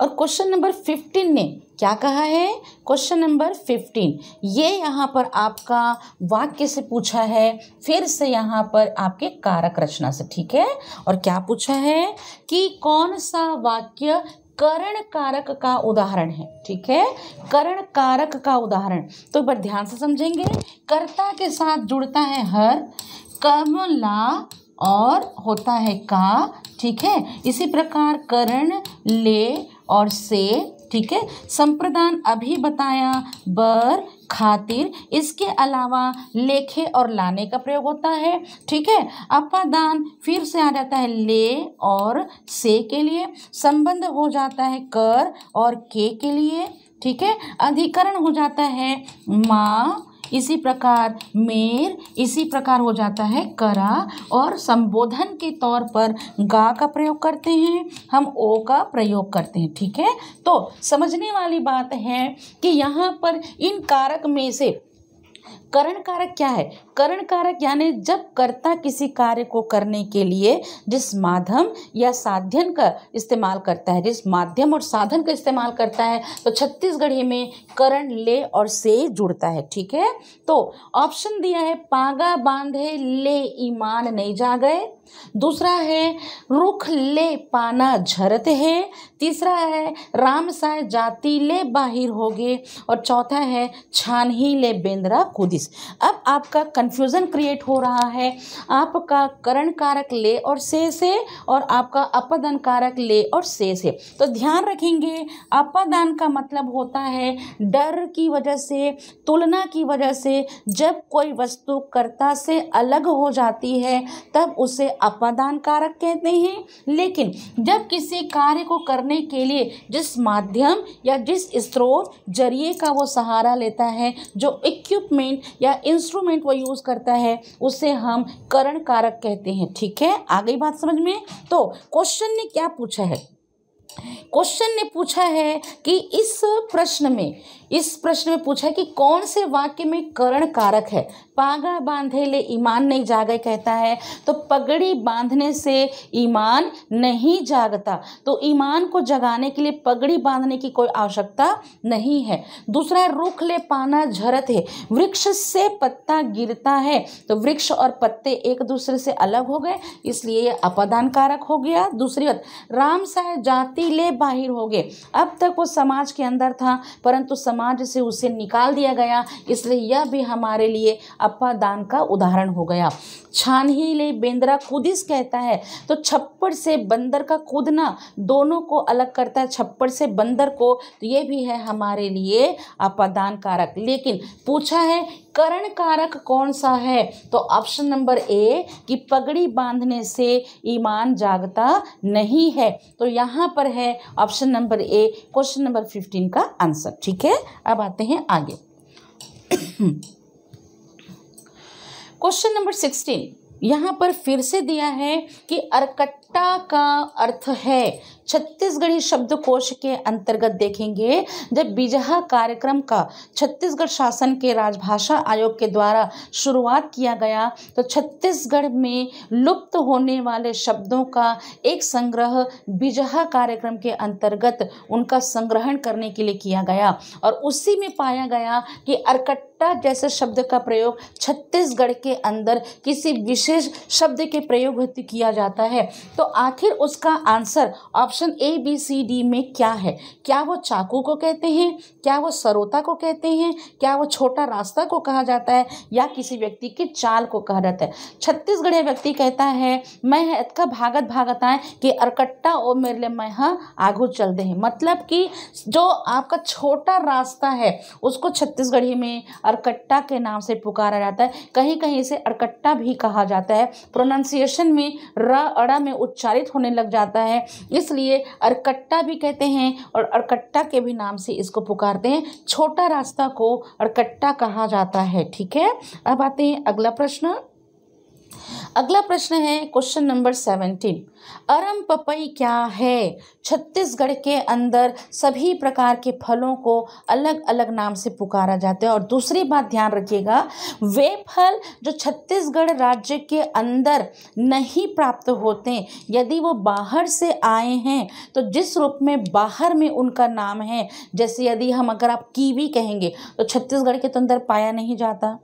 और क्वेश्चन नंबर फिफ्टीन ने क्या कहा है क्वेश्चन नंबर फिफ्टीन ये यहाँ पर आपका वाक्य से पूछा है फिर से यहाँ पर आपके कारक रचना से ठीक है और क्या पूछा है कि कौन सा वाक्य करण कारक का उदाहरण है ठीक है करण कारक का उदाहरण तो एक बार ध्यान से समझेंगे कर्ता के साथ जुड़ता है हर कर्म ला और होता है का ठीक है इसी प्रकार करण ले और से ठीक है संप्रदान अभी बताया बर खातिर इसके अलावा लेखे और लाने का प्रयोग होता है ठीक है अपादान फिर से आ जाता है ले और से के लिए संबंध हो जाता है कर और के के लिए ठीक है अधिकरण हो जाता है माँ इसी प्रकार मेर इसी प्रकार हो जाता है करा और संबोधन के तौर पर गा का प्रयोग करते हैं हम ओ का प्रयोग करते हैं ठीक है तो समझने वाली बात है कि यहाँ पर इन कारक में से करण कारक क्या है करण कारक यानी जब कर्ता किसी कार्य को करने के लिए जिस माध्यम या साधन का इस्तेमाल करता है जिस माध्यम और साधन का इस्तेमाल करता है तो छत्तीसगढ़ी में करण ले और से जुड़ता है ठीक है तो ऑप्शन दिया है पागा बांधे ले ईमान नहीं जा गए दूसरा है रुख ले पाना झरत है तीसरा है राम साय जाति ले बाहिर हो गए और चौथा है छान ही ले बेंद्रा कुदिस अब आपका कन्फ्यूज़न क्रिएट हो रहा है आपका करण कारक ले और से से और आपका अपदान कारक ले और से से तो ध्यान रखेंगे अपदान का मतलब होता है डर की वजह से तुलना की वजह से जब कोई वस्तु कर्ता से अलग हो जाती है तब उसे अपादान कारक कहते हैं लेकिन जब किसी कार्य को करने के लिए जिस माध्यम या जिस स्रोत जरिए का वो सहारा लेता है जो इक्विपमेंट या इंस्ट्रूमेंट वो यूज़ करता है उसे हम करण कारक कहते हैं ठीक है आ गई बात समझ में तो क्वेश्चन ने क्या पूछा है क्वेश्चन ने पूछा है कि इस प्रश्न में इस प्रश्न में पूछा है कि कौन से वाक्य में करण कारक है पागा बांधे ले ईमान नहीं जागे कहता है तो पगड़ी बांधने से ईमान नहीं जागता तो ईमान को जगाने के लिए पगड़ी बांधने की कोई आवश्यकता नहीं है दूसरा है रुख ले पाना झरत है वृक्ष से पत्ता गिरता है तो वृक्ष और पत्ते एक दूसरे से अलग हो गए इसलिए यह अपदान कारक हो गया दूसरी बात राम साय जाति ले बाहिर हो गए अब तक वो समाज के अंदर था परंतु समाज समाज से उसे निकाल दिया गया इसलिए यह भी हमारे लिए अपादान का उदाहरण हो गया छान ही ले बेंद्रा कूदिस कहता है तो छप्पड़ से बंदर का कूदना दोनों को अलग करता है छप्पड़ से बंदर को तो ये भी है हमारे लिए अपादान कारक लेकिन पूछा है करण कारक कौन सा है तो ऑप्शन नंबर ए कि पगड़ी बांधने से ईमान जागता नहीं है तो यहाँ पर है option number A question number fifteen का आंसर ठीक है अब आते हैं आगे क्वेश्चन नंबर सिक्सटीन यहाँ पर फिर से दिया है कि अरकट्टा का अर्थ है छत्तीसगढ़ी शब्दकोश के अंतर्गत देखेंगे जब बिजहा कार्यक्रम का छत्तीसगढ़ शासन के राजभाषा आयोग के द्वारा शुरुआत किया गया तो छत्तीसगढ़ में लुप्त होने वाले शब्दों का एक संग्रह बिजहा कार्यक्रम के अंतर्गत उनका संग्रहण करने के लिए किया गया और उसी में पाया गया कि अरकट्टा चट्टा जैसे शब्द का प्रयोग छत्तीसगढ़ के अंदर किसी विशेष शब्द के प्रयोग हेतु किया जाता है तो आखिर उसका answer option A B C D में क्या है क्या वो चाकू को कहते हैं क्या वो सरोता को कहते हैं क्या वो छोटा रास्ता को कहा जाता है या किसी व्यक्ति की चाल को कहा जाता है छत्तीसगढ़ व्यक्ति कहता है मैं इतका भागत भागत आए कि अरकट्टा और मेरे लिए मैं हाँ आगू चल दे मतलब कि जो आपका छोटा रास्ता है उसको छत्तीसगढ़ी में अरकट्टा के नाम से पुकारा जाता है कहीं कहीं इसे अरकट्टा भी कहा जाता है प्रोनाउंसिएशन में र अड़ा में उच्चारित होने लग जाता है इसलिए अरकट्टा भी कहते हैं और अरकट्टा के भी नाम से इसको पुकारते हैं छोटा रास्ता को अरकट्टा कहा जाता है ठीक है अब आते हैं अगला प्रश्न अगला प्रश्न है क्वेश्चन नंबर सेवेंटीन अरम पपई क्या है छत्तीसगढ़ के अंदर सभी प्रकार के फलों को अलग अलग नाम से पुकारा जाता है और दूसरी बात ध्यान रखिएगा वे फल जो छत्तीसगढ़ राज्य के अंदर नहीं प्राप्त होते यदि वो बाहर से आए हैं तो जिस रूप में बाहर में उनका नाम है जैसे यदि हम अगर आप कीवी कहेंगे तो छत्तीसगढ़ के तो अंदर पाया नहीं जाता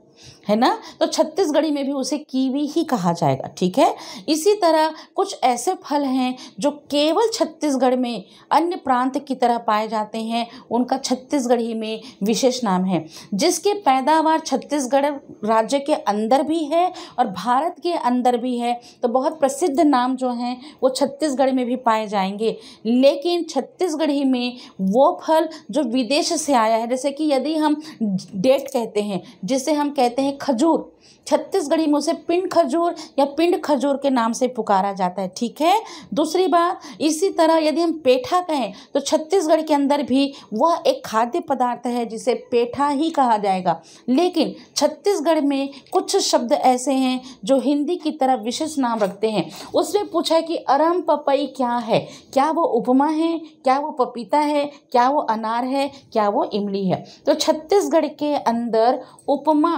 है ना तो छत्तीसगढ़ी में भी उसे कीवी ही कहा जाएगा ठीक है इसी तरह कुछ ऐसे फल हैं जो केवल छत्तीसगढ़ में अन्य प्रांत की तरह पाए जाते हैं उनका छत्तीसगढ़ी में विशेष नाम है जिसके पैदावार छत्तीसगढ़ राज्य के अंदर भी है और भारत के अंदर भी है तो बहुत प्रसिद्ध नाम जो हैं वो छत्तीसगढ़ में भी पाए जाएंगे लेकिन छत्तीसगढ़ी में वो फल जो विदेश से आया है जैसे कि यदि हम डेट कहते हैं जिसे हम कहते हैं खजूर छत्तीसगढ़ी में उसे पिंड खजूर या पिंड खजूर के नाम से पुकारा जाता है ठीक है दूसरी बात इसी तरह यदि हम पेठा कहें तो छत्तीसगढ़ के अंदर भी वह एक खाद्य पदार्थ है जिसे पेठा ही कहा जाएगा लेकिन छत्तीसगढ़ में कुछ शब्द ऐसे हैं जो हिंदी की तरह विशेष नाम रखते हैं उसमें पूछा है कि अरम पपई क्या है क्या वो उपमा है क्या वो पपीता है क्या वो अनार है क्या वो इमली है तो छत्तीसगढ़ के अंदर उपमा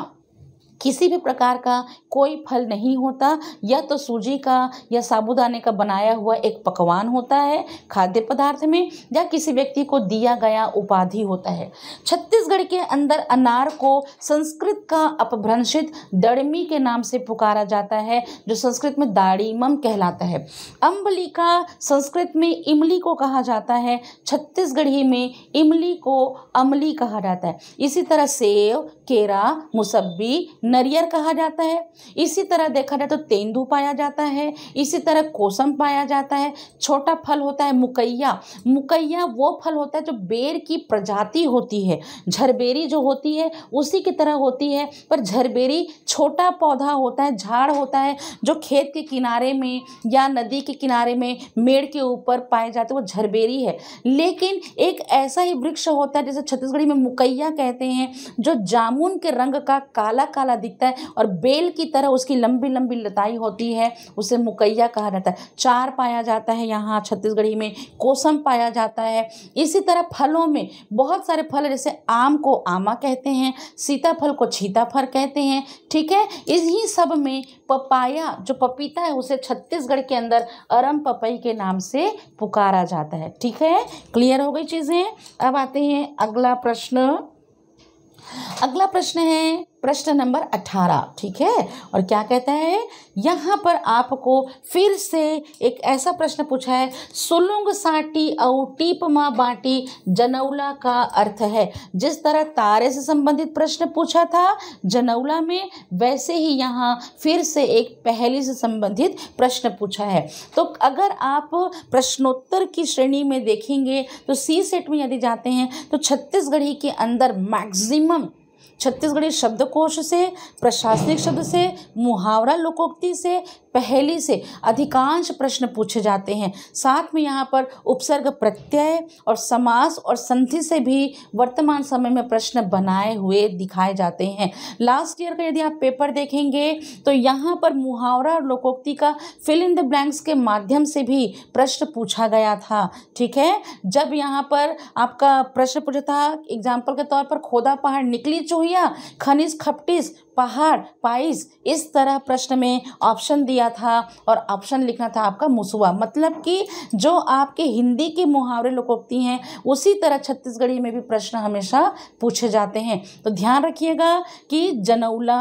किसी भी प्रकार का कोई फल नहीं होता या तो सूजी का या साबुदाने का बनाया हुआ एक पकवान होता है खाद्य पदार्थ में या किसी व्यक्ति को दिया गया उपाधि होता है छत्तीसगढ़ के अंदर अनार को संस्कृत का अपभ्रंशित दड़मी के नाम से पुकारा जाता है जो संस्कृत में दाड़ीमम कहलाता है अम्बली का संस्कृत में इमली को कहा जाता है छत्तीसगढ़ी में इमली को अमली कहा जाता है इसी तरह सेब केरा मुसब्बी नरियर कहा जाता है इसी तरह देखा जाए तो तेंदू पाया जाता है इसी तरह कोसम पाया जाता है छोटा फल होता है मुकैया मुकैया वो फल होता है जो बेर की प्रजाति होती है झरबेरी जो होती है उसी की तरह होती है पर झरबेरी छोटा पौधा होता है झाड़ होता है जो खेत के किनारे में या नदी के किनारे में मेड़ के ऊपर पाए जाते वो झरबेरी है लेकिन एक ऐसा ही वृक्ष होता है जैसे छत्तीसगढ़ी में मुकैया कहते हैं जो जामुन के रंग का काला काला दिखता है और बेल की तरह उसकी लंबी लंबी लताई होती है उसे मुकैया कहा जाता है चार पाया जाता है यहाँ छत्तीसगढ़ी में कोसम पाया जाता है इसी तरह फलों में बहुत सारे फल जैसे आम को आमा कहते हैं सीताफल को छीताफल कहते हैं ठीक है इन्हीं सब में पपाया जो पपीता है उसे छत्तीसगढ़ के अंदर अरम पपई के नाम से पुकारा जाता है ठीक है क्लियर हो गई चीज़ें अब आते हैं अगला प्रश्न अगला प्रश्न है प्रश्न नंबर अट्ठारह ठीक है और क्या कहता है यहाँ पर आपको फिर से एक ऐसा प्रश्न पूछा है सुलुंग साटी और टीप माँ बाटी जनौला का अर्थ है जिस तरह तारे से संबंधित प्रश्न पूछा था जनौला में वैसे ही यहाँ फिर से एक पहली से संबंधित प्रश्न पूछा है तो अगर आप प्रश्नोत्तर की श्रेणी में देखेंगे तो सी सेट में यदि जाते हैं तो छत्तीसगढ़ी के अंदर मैक्सिमम छत्तीसगढ़ी शब्दकोश से प्रशासनिक शब्द से मुहावरा लोकोक्ति से पहली से अधिकांश प्रश्न पूछे जाते हैं साथ में यहाँ पर उपसर्ग प्रत्यय और समास और संधि से भी वर्तमान समय में प्रश्न बनाए हुए दिखाए जाते हैं लास्ट ईयर का यदि आप पेपर देखेंगे तो यहाँ पर मुहावरा और लोकोक्ति का फिल इन द ब्लैंक्स के माध्यम से भी प्रश्न पूछा गया था ठीक है जब यहाँ पर आपका प्रश्न पूछा था एग्जाम्पल के तौर पर खोदा पहाड़ निकली चूही मलेरिया खनिज खपटिस पहाड़ पाइस इस तरह प्रश्न में ऑप्शन दिया था और ऑप्शन लिखना था आपका मुसुआ मतलब कि जो आपके हिंदी के मुहावरे लोकोक्ति हैं उसी तरह छत्तीसगढ़ी में भी प्रश्न हमेशा पूछे जाते हैं तो ध्यान रखिएगा कि जनौला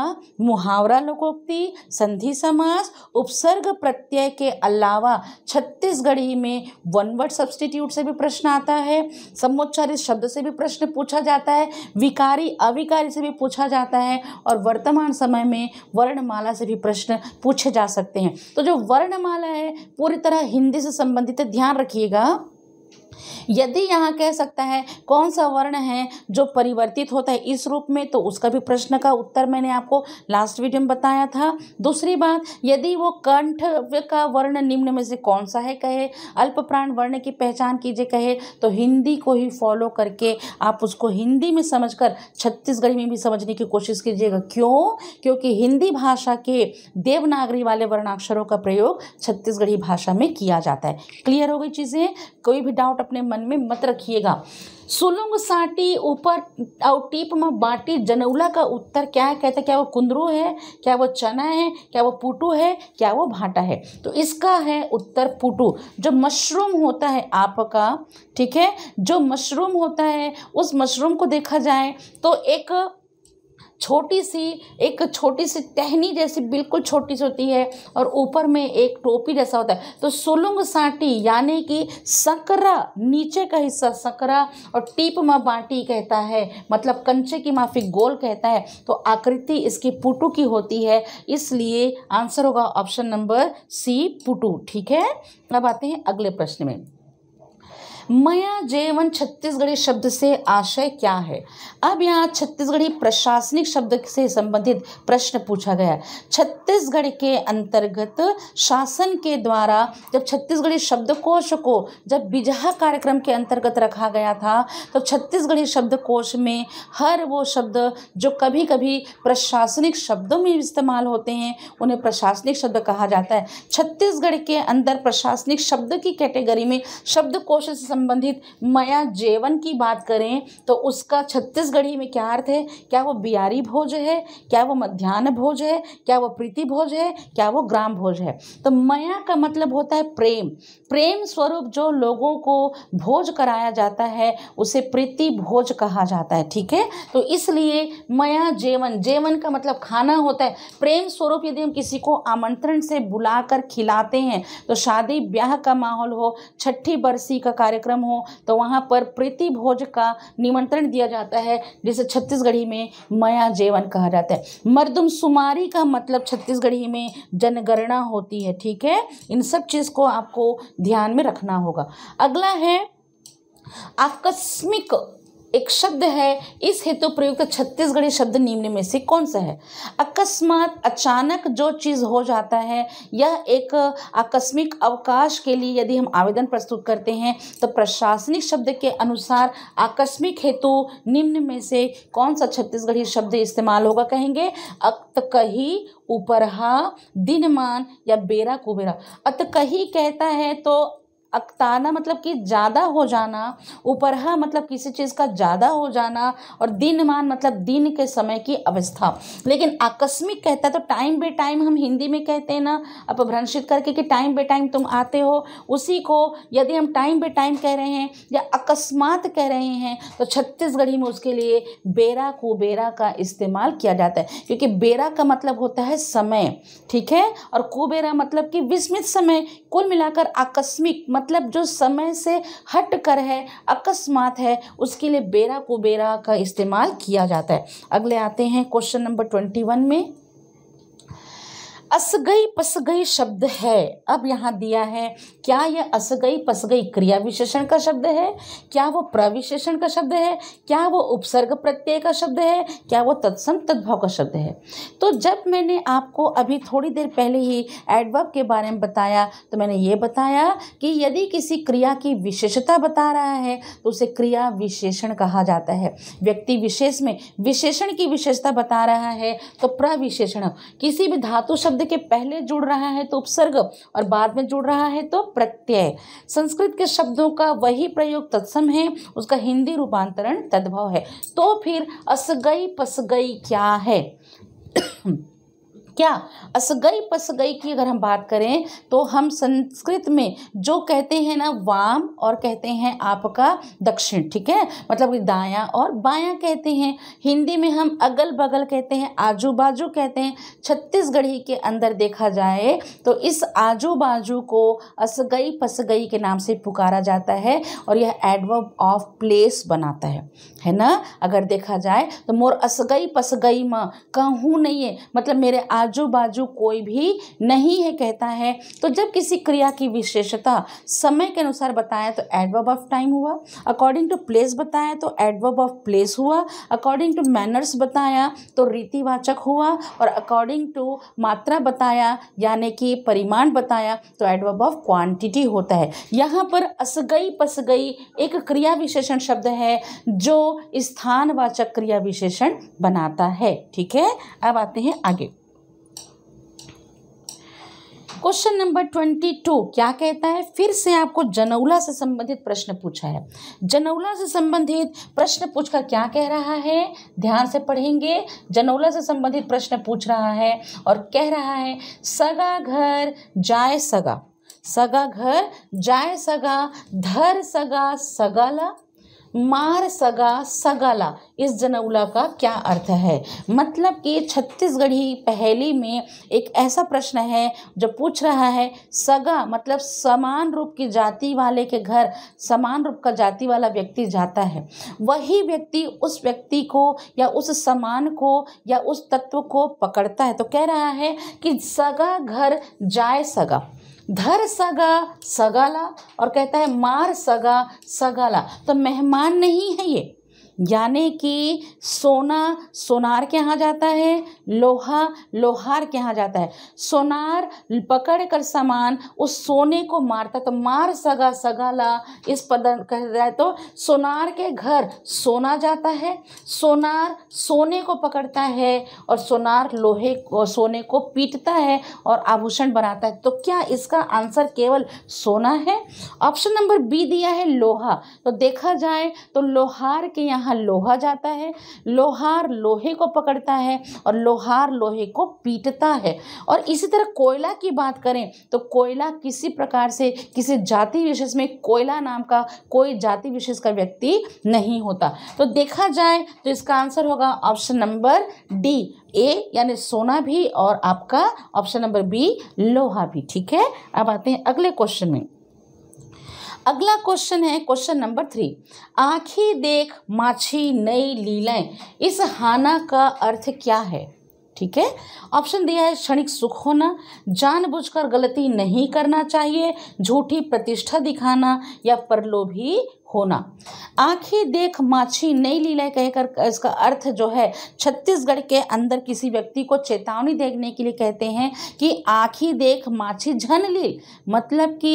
मुहावरा लोकोक्ति संधि समास उपसर्ग प्रत्यय के अलावा छत्तीसगढ़ी में वन वर्ड सब्सटीट्यूट से भी प्रश्न आता है समोच्चारित शब्द से भी प्रश्न पूछा जाता है विकारी अविकारी से भी पूछा जाता है और वर्तमान वर्तमान समय में वर्णमाला से भी प्रश्न पूछे जा सकते हैं तो जो वर्णमाला है पूरी तरह हिंदी से संबंधित है ध्यान रखिएगा यदि यहाँ कह सकता है कौन सा वर्ण है जो परिवर्तित होता है इस रूप में तो उसका भी प्रश्न का उत्तर मैंने आपको लास्ट वीडियो में बताया था दूसरी बात यदि वो कंठ का वर्ण निम्न में से कौन सा है कहे अल्प प्राण वर्ण की पहचान कीजिए कहे तो हिंदी को ही फॉलो करके आप उसको हिंदी में समझकर छत्तीसगढ़ी में भी समझने की कोशिश कीजिएगा क्यों क्योंकि हिंदी भाषा के देवनागरी वाले वर्णाक्षरों का प्रयोग छत्तीसगढ़ी भाषा में किया जाता है क्लियर हो गई चीज़ें कोई भी डाउट अपने मन में मत रखिएगा सुलुंग साटी ऊपर और टीप में बाटी जनौला का उत्तर क्या है कहता है क्या वो कुंदरू है क्या वो चना है क्या वो पुटू है क्या वो भाटा है तो इसका है उत्तर पुटू जो मशरूम होता है आपका ठीक है जो मशरूम होता है उस मशरूम को देखा जाए तो एक छोटी सी एक छोटी सी टहनी जैसी बिल्कुल छोटी सी होती है और ऊपर में एक टोपी जैसा होता है तो सुलुंग साटी यानी कि सकरा नीचे का हिस्सा सकरा और टीप माँ बाटी कहता है मतलब कंचे की माफी गोल कहता है तो आकृति इसकी पुटू की होती है इसलिए आंसर होगा ऑप्शन नंबर सी पुटू ठीक है अब आते हैं अगले प्रश्न में मया जयवन छत्तीसगढ़ी शब्द से आशय क्या है अब यहाँ छत्तीसगढ़ी प्रशासनिक शब्द से संबंधित प्रश्न पूछा गया है छत्तीसगढ़ के अंतर्गत शासन के द्वारा जब छत्तीसगढ़ी शब्दकोश को जब बिजहा कार्यक्रम के अंतर्गत रखा गया था तो छत्तीसगढ़ी शब्दकोश में हर वो शब्द जो कभी कभी प्रशासनिक शब्दों में इस्तेमाल होते हैं उन्हें प्रशासनिक शब्द कहा जाता है छत्तीसगढ़ के अंदर प्रशासनिक शब्द की कैटेगरी में शब्दकोश से संबंधित मया जेवन की बात करें तो उसका छत्तीसगढ़ी में क्या अर्थ है क्या वो बिहारी भोज है क्या वो मध्यान्ह भोज है क्या वो प्रीति भोज है क्या वो ग्राम भोज है तो मया का मतलब होता है प्रेम प्रेम स्वरूप जो लोगों को भोज कराया जाता है उसे प्रीति भोज कहा जाता है ठीक है तो इसलिए मया जेवन जेवन का मतलब खाना होता है प्रेम स्वरूप यदि हम किसी को आमंत्रण से बुलाकर खिलाते हैं तो शादी ब्याह का माहौल हो छठी बरसी का कार्यक्रम कार्यक्रम हो तो वहाँ पर प्रीति भोज का निमंत्रण दिया जाता है जिसे छत्तीसगढ़ी में मया जेवन कहा जाता है मर्दमशुमारी का मतलब छत्तीसगढ़ी में जनगणना होती है ठीक है इन सब चीज़ को आपको ध्यान में रखना होगा अगला है आकस्मिक एक शब्द है इस हेतु तो प्रयुक्त छत्तीसगढ़ी शब्द निम्न में से कौन सा है अकस्मात अचानक जो चीज़ हो जाता है यह एक आकस्मिक अवकाश के लिए यदि हम आवेदन प्रस्तुत करते हैं तो प्रशासनिक शब्द के अनुसार आकस्मिक हेतु निम्न में से कौन सा छत्तीसगढ़ी शब्द इस्तेमाल होगा कहेंगे अक्त कही उपरहा दिनमान या बेरा कुबेरा अत कही कहता है तो अक्ताना मतलब कि ज़्यादा हो जाना उपरहा मतलब किसी चीज़ का ज़्यादा हो जाना और दिनमान मतलब दिन के समय की अवस्था लेकिन आकस्मिक कहता है तो टाइम बे टाइम हम हिंदी में कहते हैं ना अपभ्रंशित करके कि टाइम बे टाइम तुम आते हो उसी को यदि हम टाइम बे टाइम कह रहे हैं या अकस्मात कह रहे हैं तो छत्तीसगढ़ी में उसके लिए बेरा को बेरा का इस्तेमाल किया जाता है क्योंकि बेरा का मतलब होता है समय ठीक है और कुबेरा मतलब कि विस्मित समय कुल मिलाकर आकस्मिक मतलब जो समय से हट कर है अकस्मात है उसके लिए बेरा कुबेरा का इस्तेमाल किया जाता है अगले आते हैं क्वेश्चन नंबर ट्वेंटी वन में असगई पसगई शब्द है अब यहाँ दिया है क्या यह असगई पसगई क्रिया विशेषण का शब्द है क्या वो प्रविशेषण का शब्द है क्या वो उपसर्ग प्रत्यय का शब्द है क्या वो तत्सम तद्भाव का शब्द है तो जब मैंने आपको अभी थोड़ी देर पहले ही एडवर्ब के बारे में बताया तो मैंने ये बताया कि यदि किसी क्रिया की विशेषता बता रहा है तो उसे क्रिया विशेषण कहा जाता है व्यक्ति विशेष में विशेषण की विशेषता बता रहा है तो प्रविशेषण किसी भी धातु शब्द शब्द के पहले जुड़ रहा है तो उपसर्ग और बाद में जुड़ रहा है तो प्रत्यय संस्कृत के शब्दों का वही प्रयोग तत्सम है उसका हिंदी रूपांतरण तद्भव है तो फिर असगई पसगई क्या है क्या असगई पसगई की अगर हम बात करें तो हम संस्कृत में जो कहते हैं ना वाम और कहते हैं आपका दक्षिण ठीक है मतलब दायां और बायां कहते हैं हिंदी में हम अगल बगल कहते हैं आजू बाजू कहते हैं छत्तीसगढ़ी के अंदर देखा जाए तो इस आजू बाजू को असगई पसगई के नाम से पुकारा जाता है और यह एडवर्ब ऑफ प्लेस बनाता है है ना अगर देखा जाए तो मोर असगई पसगई माँ कहूँ नहीं है मतलब मेरे आजू बाजू कोई भी नहीं है कहता है तो जब किसी क्रिया की विशेषता समय के अनुसार बताया तो एडवर्ब ऑफ टाइम हुआ अकॉर्डिंग टू प्लेस बताया तो एडवर्ब ऑफ प्लेस हुआ अकॉर्डिंग टू मैनर्स बताया तो रीतिवाचक हुआ और अकॉर्डिंग टू मात्रा बताया यानी कि परिमाण बताया तो एडवर्ब ऑफ क्वांटिटी होता है यहाँ पर असगई पसगई एक क्रिया विशेषण शब्द है जो स्थान व चक्रिया विशेषण बनाता है ठीक है अब आते हैं आगे क्वेश्चन नंबर ट्वेंटी टू क्या कहता है फिर से आपको जनौला से संबंधित प्रश्न पूछा है जनौला से संबंधित प्रश्न पूछकर क्या कह रहा है ध्यान से पढ़ेंगे जनौला से संबंधित प्रश्न पूछ रहा है और कह रहा है सगा घर जाए सगा सगा घर जाए सगा धर सगा सगाला मार सगा सगाला इस जनऊला का क्या अर्थ है मतलब कि छत्तीसगढ़ी पहेली में एक ऐसा प्रश्न है जो पूछ रहा है सगा मतलब समान रूप की जाति वाले के घर समान रूप का जाति वाला व्यक्ति जाता है वही व्यक्ति उस व्यक्ति को या उस समान को या उस तत्व को पकड़ता है तो कह रहा है कि सगा घर जाए सगा धर सगा सगाला और कहता है मार सगा सगाला तो मेहमान नहीं है ये यानी कि सोना सोनार के यहाँ जाता है लोहा लोहार के यहाँ जाता है सोनार पकड़ कर सामान उस सोने को मारता तो मार सगा सगा ला इस पद कह रहा है तो सोनार के घर सोना जाता है सोनार सोने को पकड़ता है और सोनार लोहे को सोने को पीटता है और आभूषण बनाता है तो क्या इसका आंसर केवल सोना है ऑप्शन नंबर बी दिया है लोहा तो देखा जाए तो लोहार के यहाँ जहाँ लोहा जाता है लोहार लोहे को पकड़ता है और लोहार लोहे को पीटता है और इसी तरह कोयला की बात करें तो कोयला किसी प्रकार से किसी जाति विशेष में कोयला नाम का कोई जाति विशेष का व्यक्ति नहीं होता तो देखा जाए तो इसका आंसर होगा ऑप्शन नंबर डी ए यानी सोना भी और आपका ऑप्शन नंबर बी लोहा भी ठीक है अब आते हैं अगले क्वेश्चन में अगला क्वेश्चन है क्वेश्चन नंबर थ्री आँखी देख माछी नई लीलाएं इस हाना का अर्थ क्या है ठीक है ऑप्शन दिया है क्षणिक सुख होना जानबूझकर गलती नहीं करना चाहिए झूठी प्रतिष्ठा दिखाना या परलोभी होना आंखें देख माछी नई लीला कहकर इसका अर्थ जो है छत्तीसगढ़ के अंदर किसी व्यक्ति को चेतावनी देखने के लिए कहते हैं कि आंखें देख माछी झन लील मतलब कि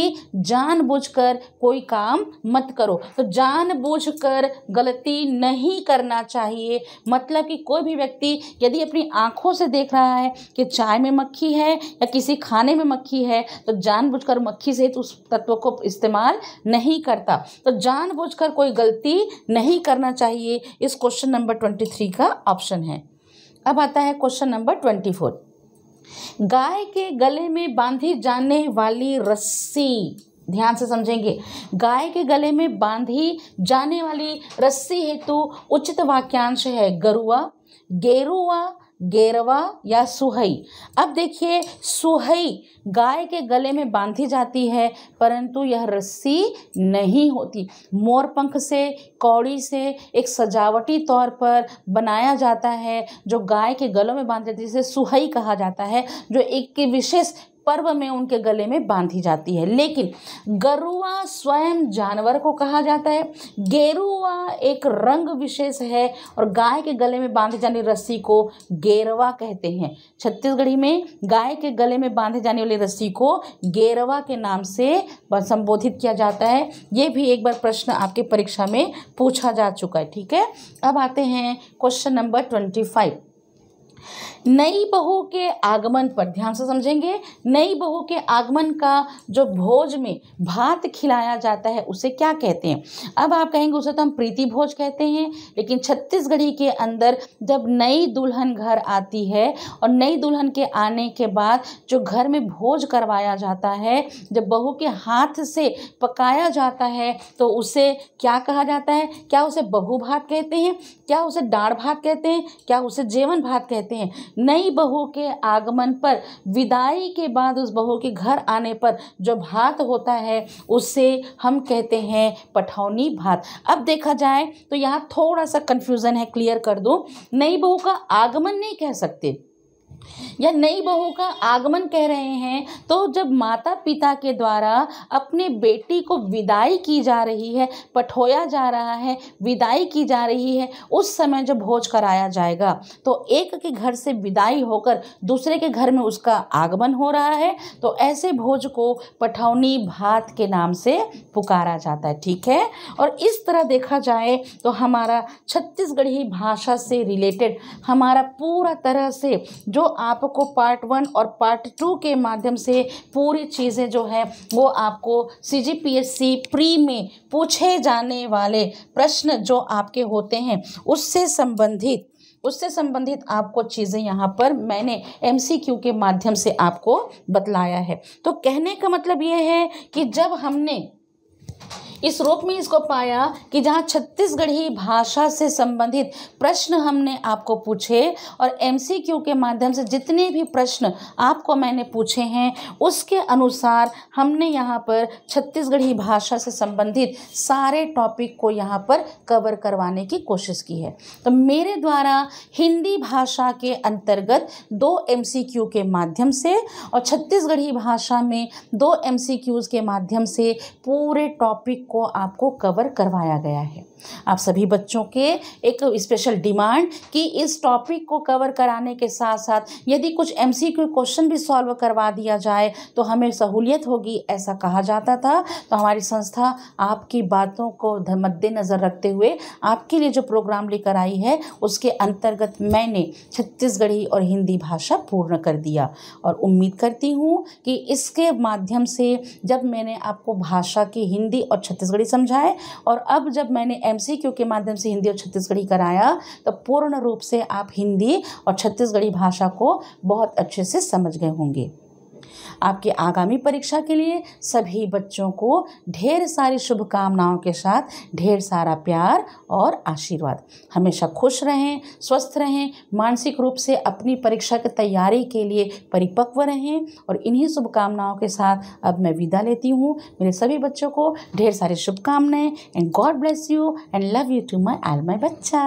जानबूझकर कोई काम मत करो तो जानबूझकर गलती नहीं करना चाहिए मतलब कि कोई भी व्यक्ति यदि अपनी आंखों से देख रहा है कि चाय में मक्खी है या किसी खाने में मक्खी है तो जानबूझकर मक्खी सहित तो उस तत्व को इस्तेमाल नहीं करता तो जान जानबूझकर कोई गलती नहीं करना चाहिए इस क्वेश्चन नंबर ट्वेंटी थ्री का ऑप्शन है अब आता है क्वेश्चन नंबर ट्वेंटी फोर गाय के गले में बांधी जाने वाली रस्सी ध्यान से समझेंगे गाय के गले में बांधी जाने वाली रस्सी हेतु उचित वाक्यांश है गरुआ गेरुआ गेरवा या सुहई अब देखिए सुहई गाय के गले में बांधी जाती है परंतु यह रस्सी नहीं होती मोरपंख से कौड़ी से एक सजावटी तौर पर बनाया जाता है जो गाय के गलों में बांध जाती है जिसे सुहई कहा जाता है जो एक विशेष पर्व में उनके गले में बांधी जाती है लेकिन गरुआ स्वयं जानवर को कहा जाता है गेरुआ एक रंग विशेष है और गाय के गले में बांधे जाने रस्सी को गेरवा कहते हैं छत्तीसगढ़ी में गाय के गले में बांधे जाने वाली रस्सी को गेरवा के नाम से संबोधित किया जाता है ये भी एक बार प्रश्न आपके परीक्षा में पूछा जा चुका है ठीक है अब आते हैं क्वेश्चन नंबर ट्वेंटी फाइव नई बहू के आगमन पर ध्यान से समझेंगे नई बहू के आगमन का जो भोज में भात खिलाया जाता है उसे क्या कहते हैं अब आप कहेंगे उसे तो हम प्रीति भोज कहते हैं लेकिन छत्तीसगढ़ी के अंदर जब नई दुल्हन घर आती है और नई दुल्हन के आने के बाद जो घर में भोज करवाया जाता है जब बहू के हाथ से पकाया जाता है तो उसे क्या कहा जाता है क्या उसे बहू भात कहते हैं क्या उसे डाढ़ भात कहते हैं क्या उसे जेवन भात कहते हैं करते हैं नई बहू के आगमन पर विदाई के बाद उस बहू के घर आने पर जो भात होता है उसे हम कहते हैं पठौनी भात अब देखा जाए तो यहाँ थोड़ा सा कन्फ्यूज़न है क्लियर कर दूँ नई बहू का आगमन नहीं कह सकते या नई बहू का आगमन कह रहे हैं तो जब माता पिता के द्वारा अपने बेटी को विदाई की जा रही है पठोया जा रहा है विदाई की जा रही है उस समय जब भोज कराया जाएगा तो एक के घर से विदाई होकर दूसरे के घर में उसका आगमन हो रहा है तो ऐसे भोज को पठौनी भात के नाम से पुकारा जाता है ठीक है और इस तरह देखा जाए तो हमारा छत्तीसगढ़ी भाषा से रिलेटेड हमारा पूरा तरह से जो आपको पार्ट वन और पार्ट टू के माध्यम से पूरी चीज़ें जो है वो आपको C G P S C pre में पूछे जाने वाले प्रश्न जो आपके होते हैं उससे संबंधित उससे संबंधित आपको चीज़ें यहाँ पर मैंने एमसीक्यू के माध्यम से आपको बतलाया है तो कहने का मतलब ये है कि जब हमने इस रूप में इसको पाया कि जहाँ छत्तीसगढ़ी भाषा से संबंधित प्रश्न हमने आपको पूछे और एमसीक्यू के माध्यम से जितने भी प्रश्न आपको मैंने पूछे हैं उसके अनुसार हमने यहाँ पर छत्तीसगढ़ी भाषा से संबंधित सारे टॉपिक को यहाँ पर कवर करवाने की कोशिश की है तो मेरे द्वारा हिंदी भाषा के अंतर्गत दो एम के माध्यम से और छत्तीसगढ़ी भाषा में दो एम के माध्यम से पूरे टॉपिक को को आपको कवर करवाया गया है आप सभी बच्चों के एक स्पेशल डिमांड कि इस टॉपिक को कवर कराने के साथ साथ यदि कुछ क्यू क्वेश्चन भी सॉल्व करवा दिया जाए तो हमें सहूलियत होगी ऐसा कहा जाता था तो हमारी संस्था आपकी बातों को मद्देनज़र रखते हुए आपके लिए जो प्रोग्राम लेकर आई है उसके अंतर्गत मैंने छत्तीसगढ़ी और हिंदी भाषा पूर्ण कर दिया और उम्मीद करती हूँ कि इसके माध्यम से जब मैंने आपको भाषा की हिंदी और छत्तीस छत्तीसगढ़ी समझाए और अब जब मैंने एम के माध्यम से हिंदी और छत्तीसगढ़ी कराया तो पूर्ण रूप से आप हिंदी और छत्तीसगढ़ी भाषा को बहुत अच्छे से समझ गए होंगे आपकी आगामी परीक्षा के लिए सभी बच्चों को ढेर सारी शुभकामनाओं के साथ ढेर सारा प्यार और आशीर्वाद हमेशा खुश रहें स्वस्थ रहें मानसिक रूप से अपनी परीक्षा की तैयारी के लिए परिपक्व रहें और इन्हीं शुभकामनाओं के साथ अब मैं विदा लेती हूँ मेरे सभी बच्चों को ढेर सारी शुभकामनाएं and god bless you and love you too my all my बच्चा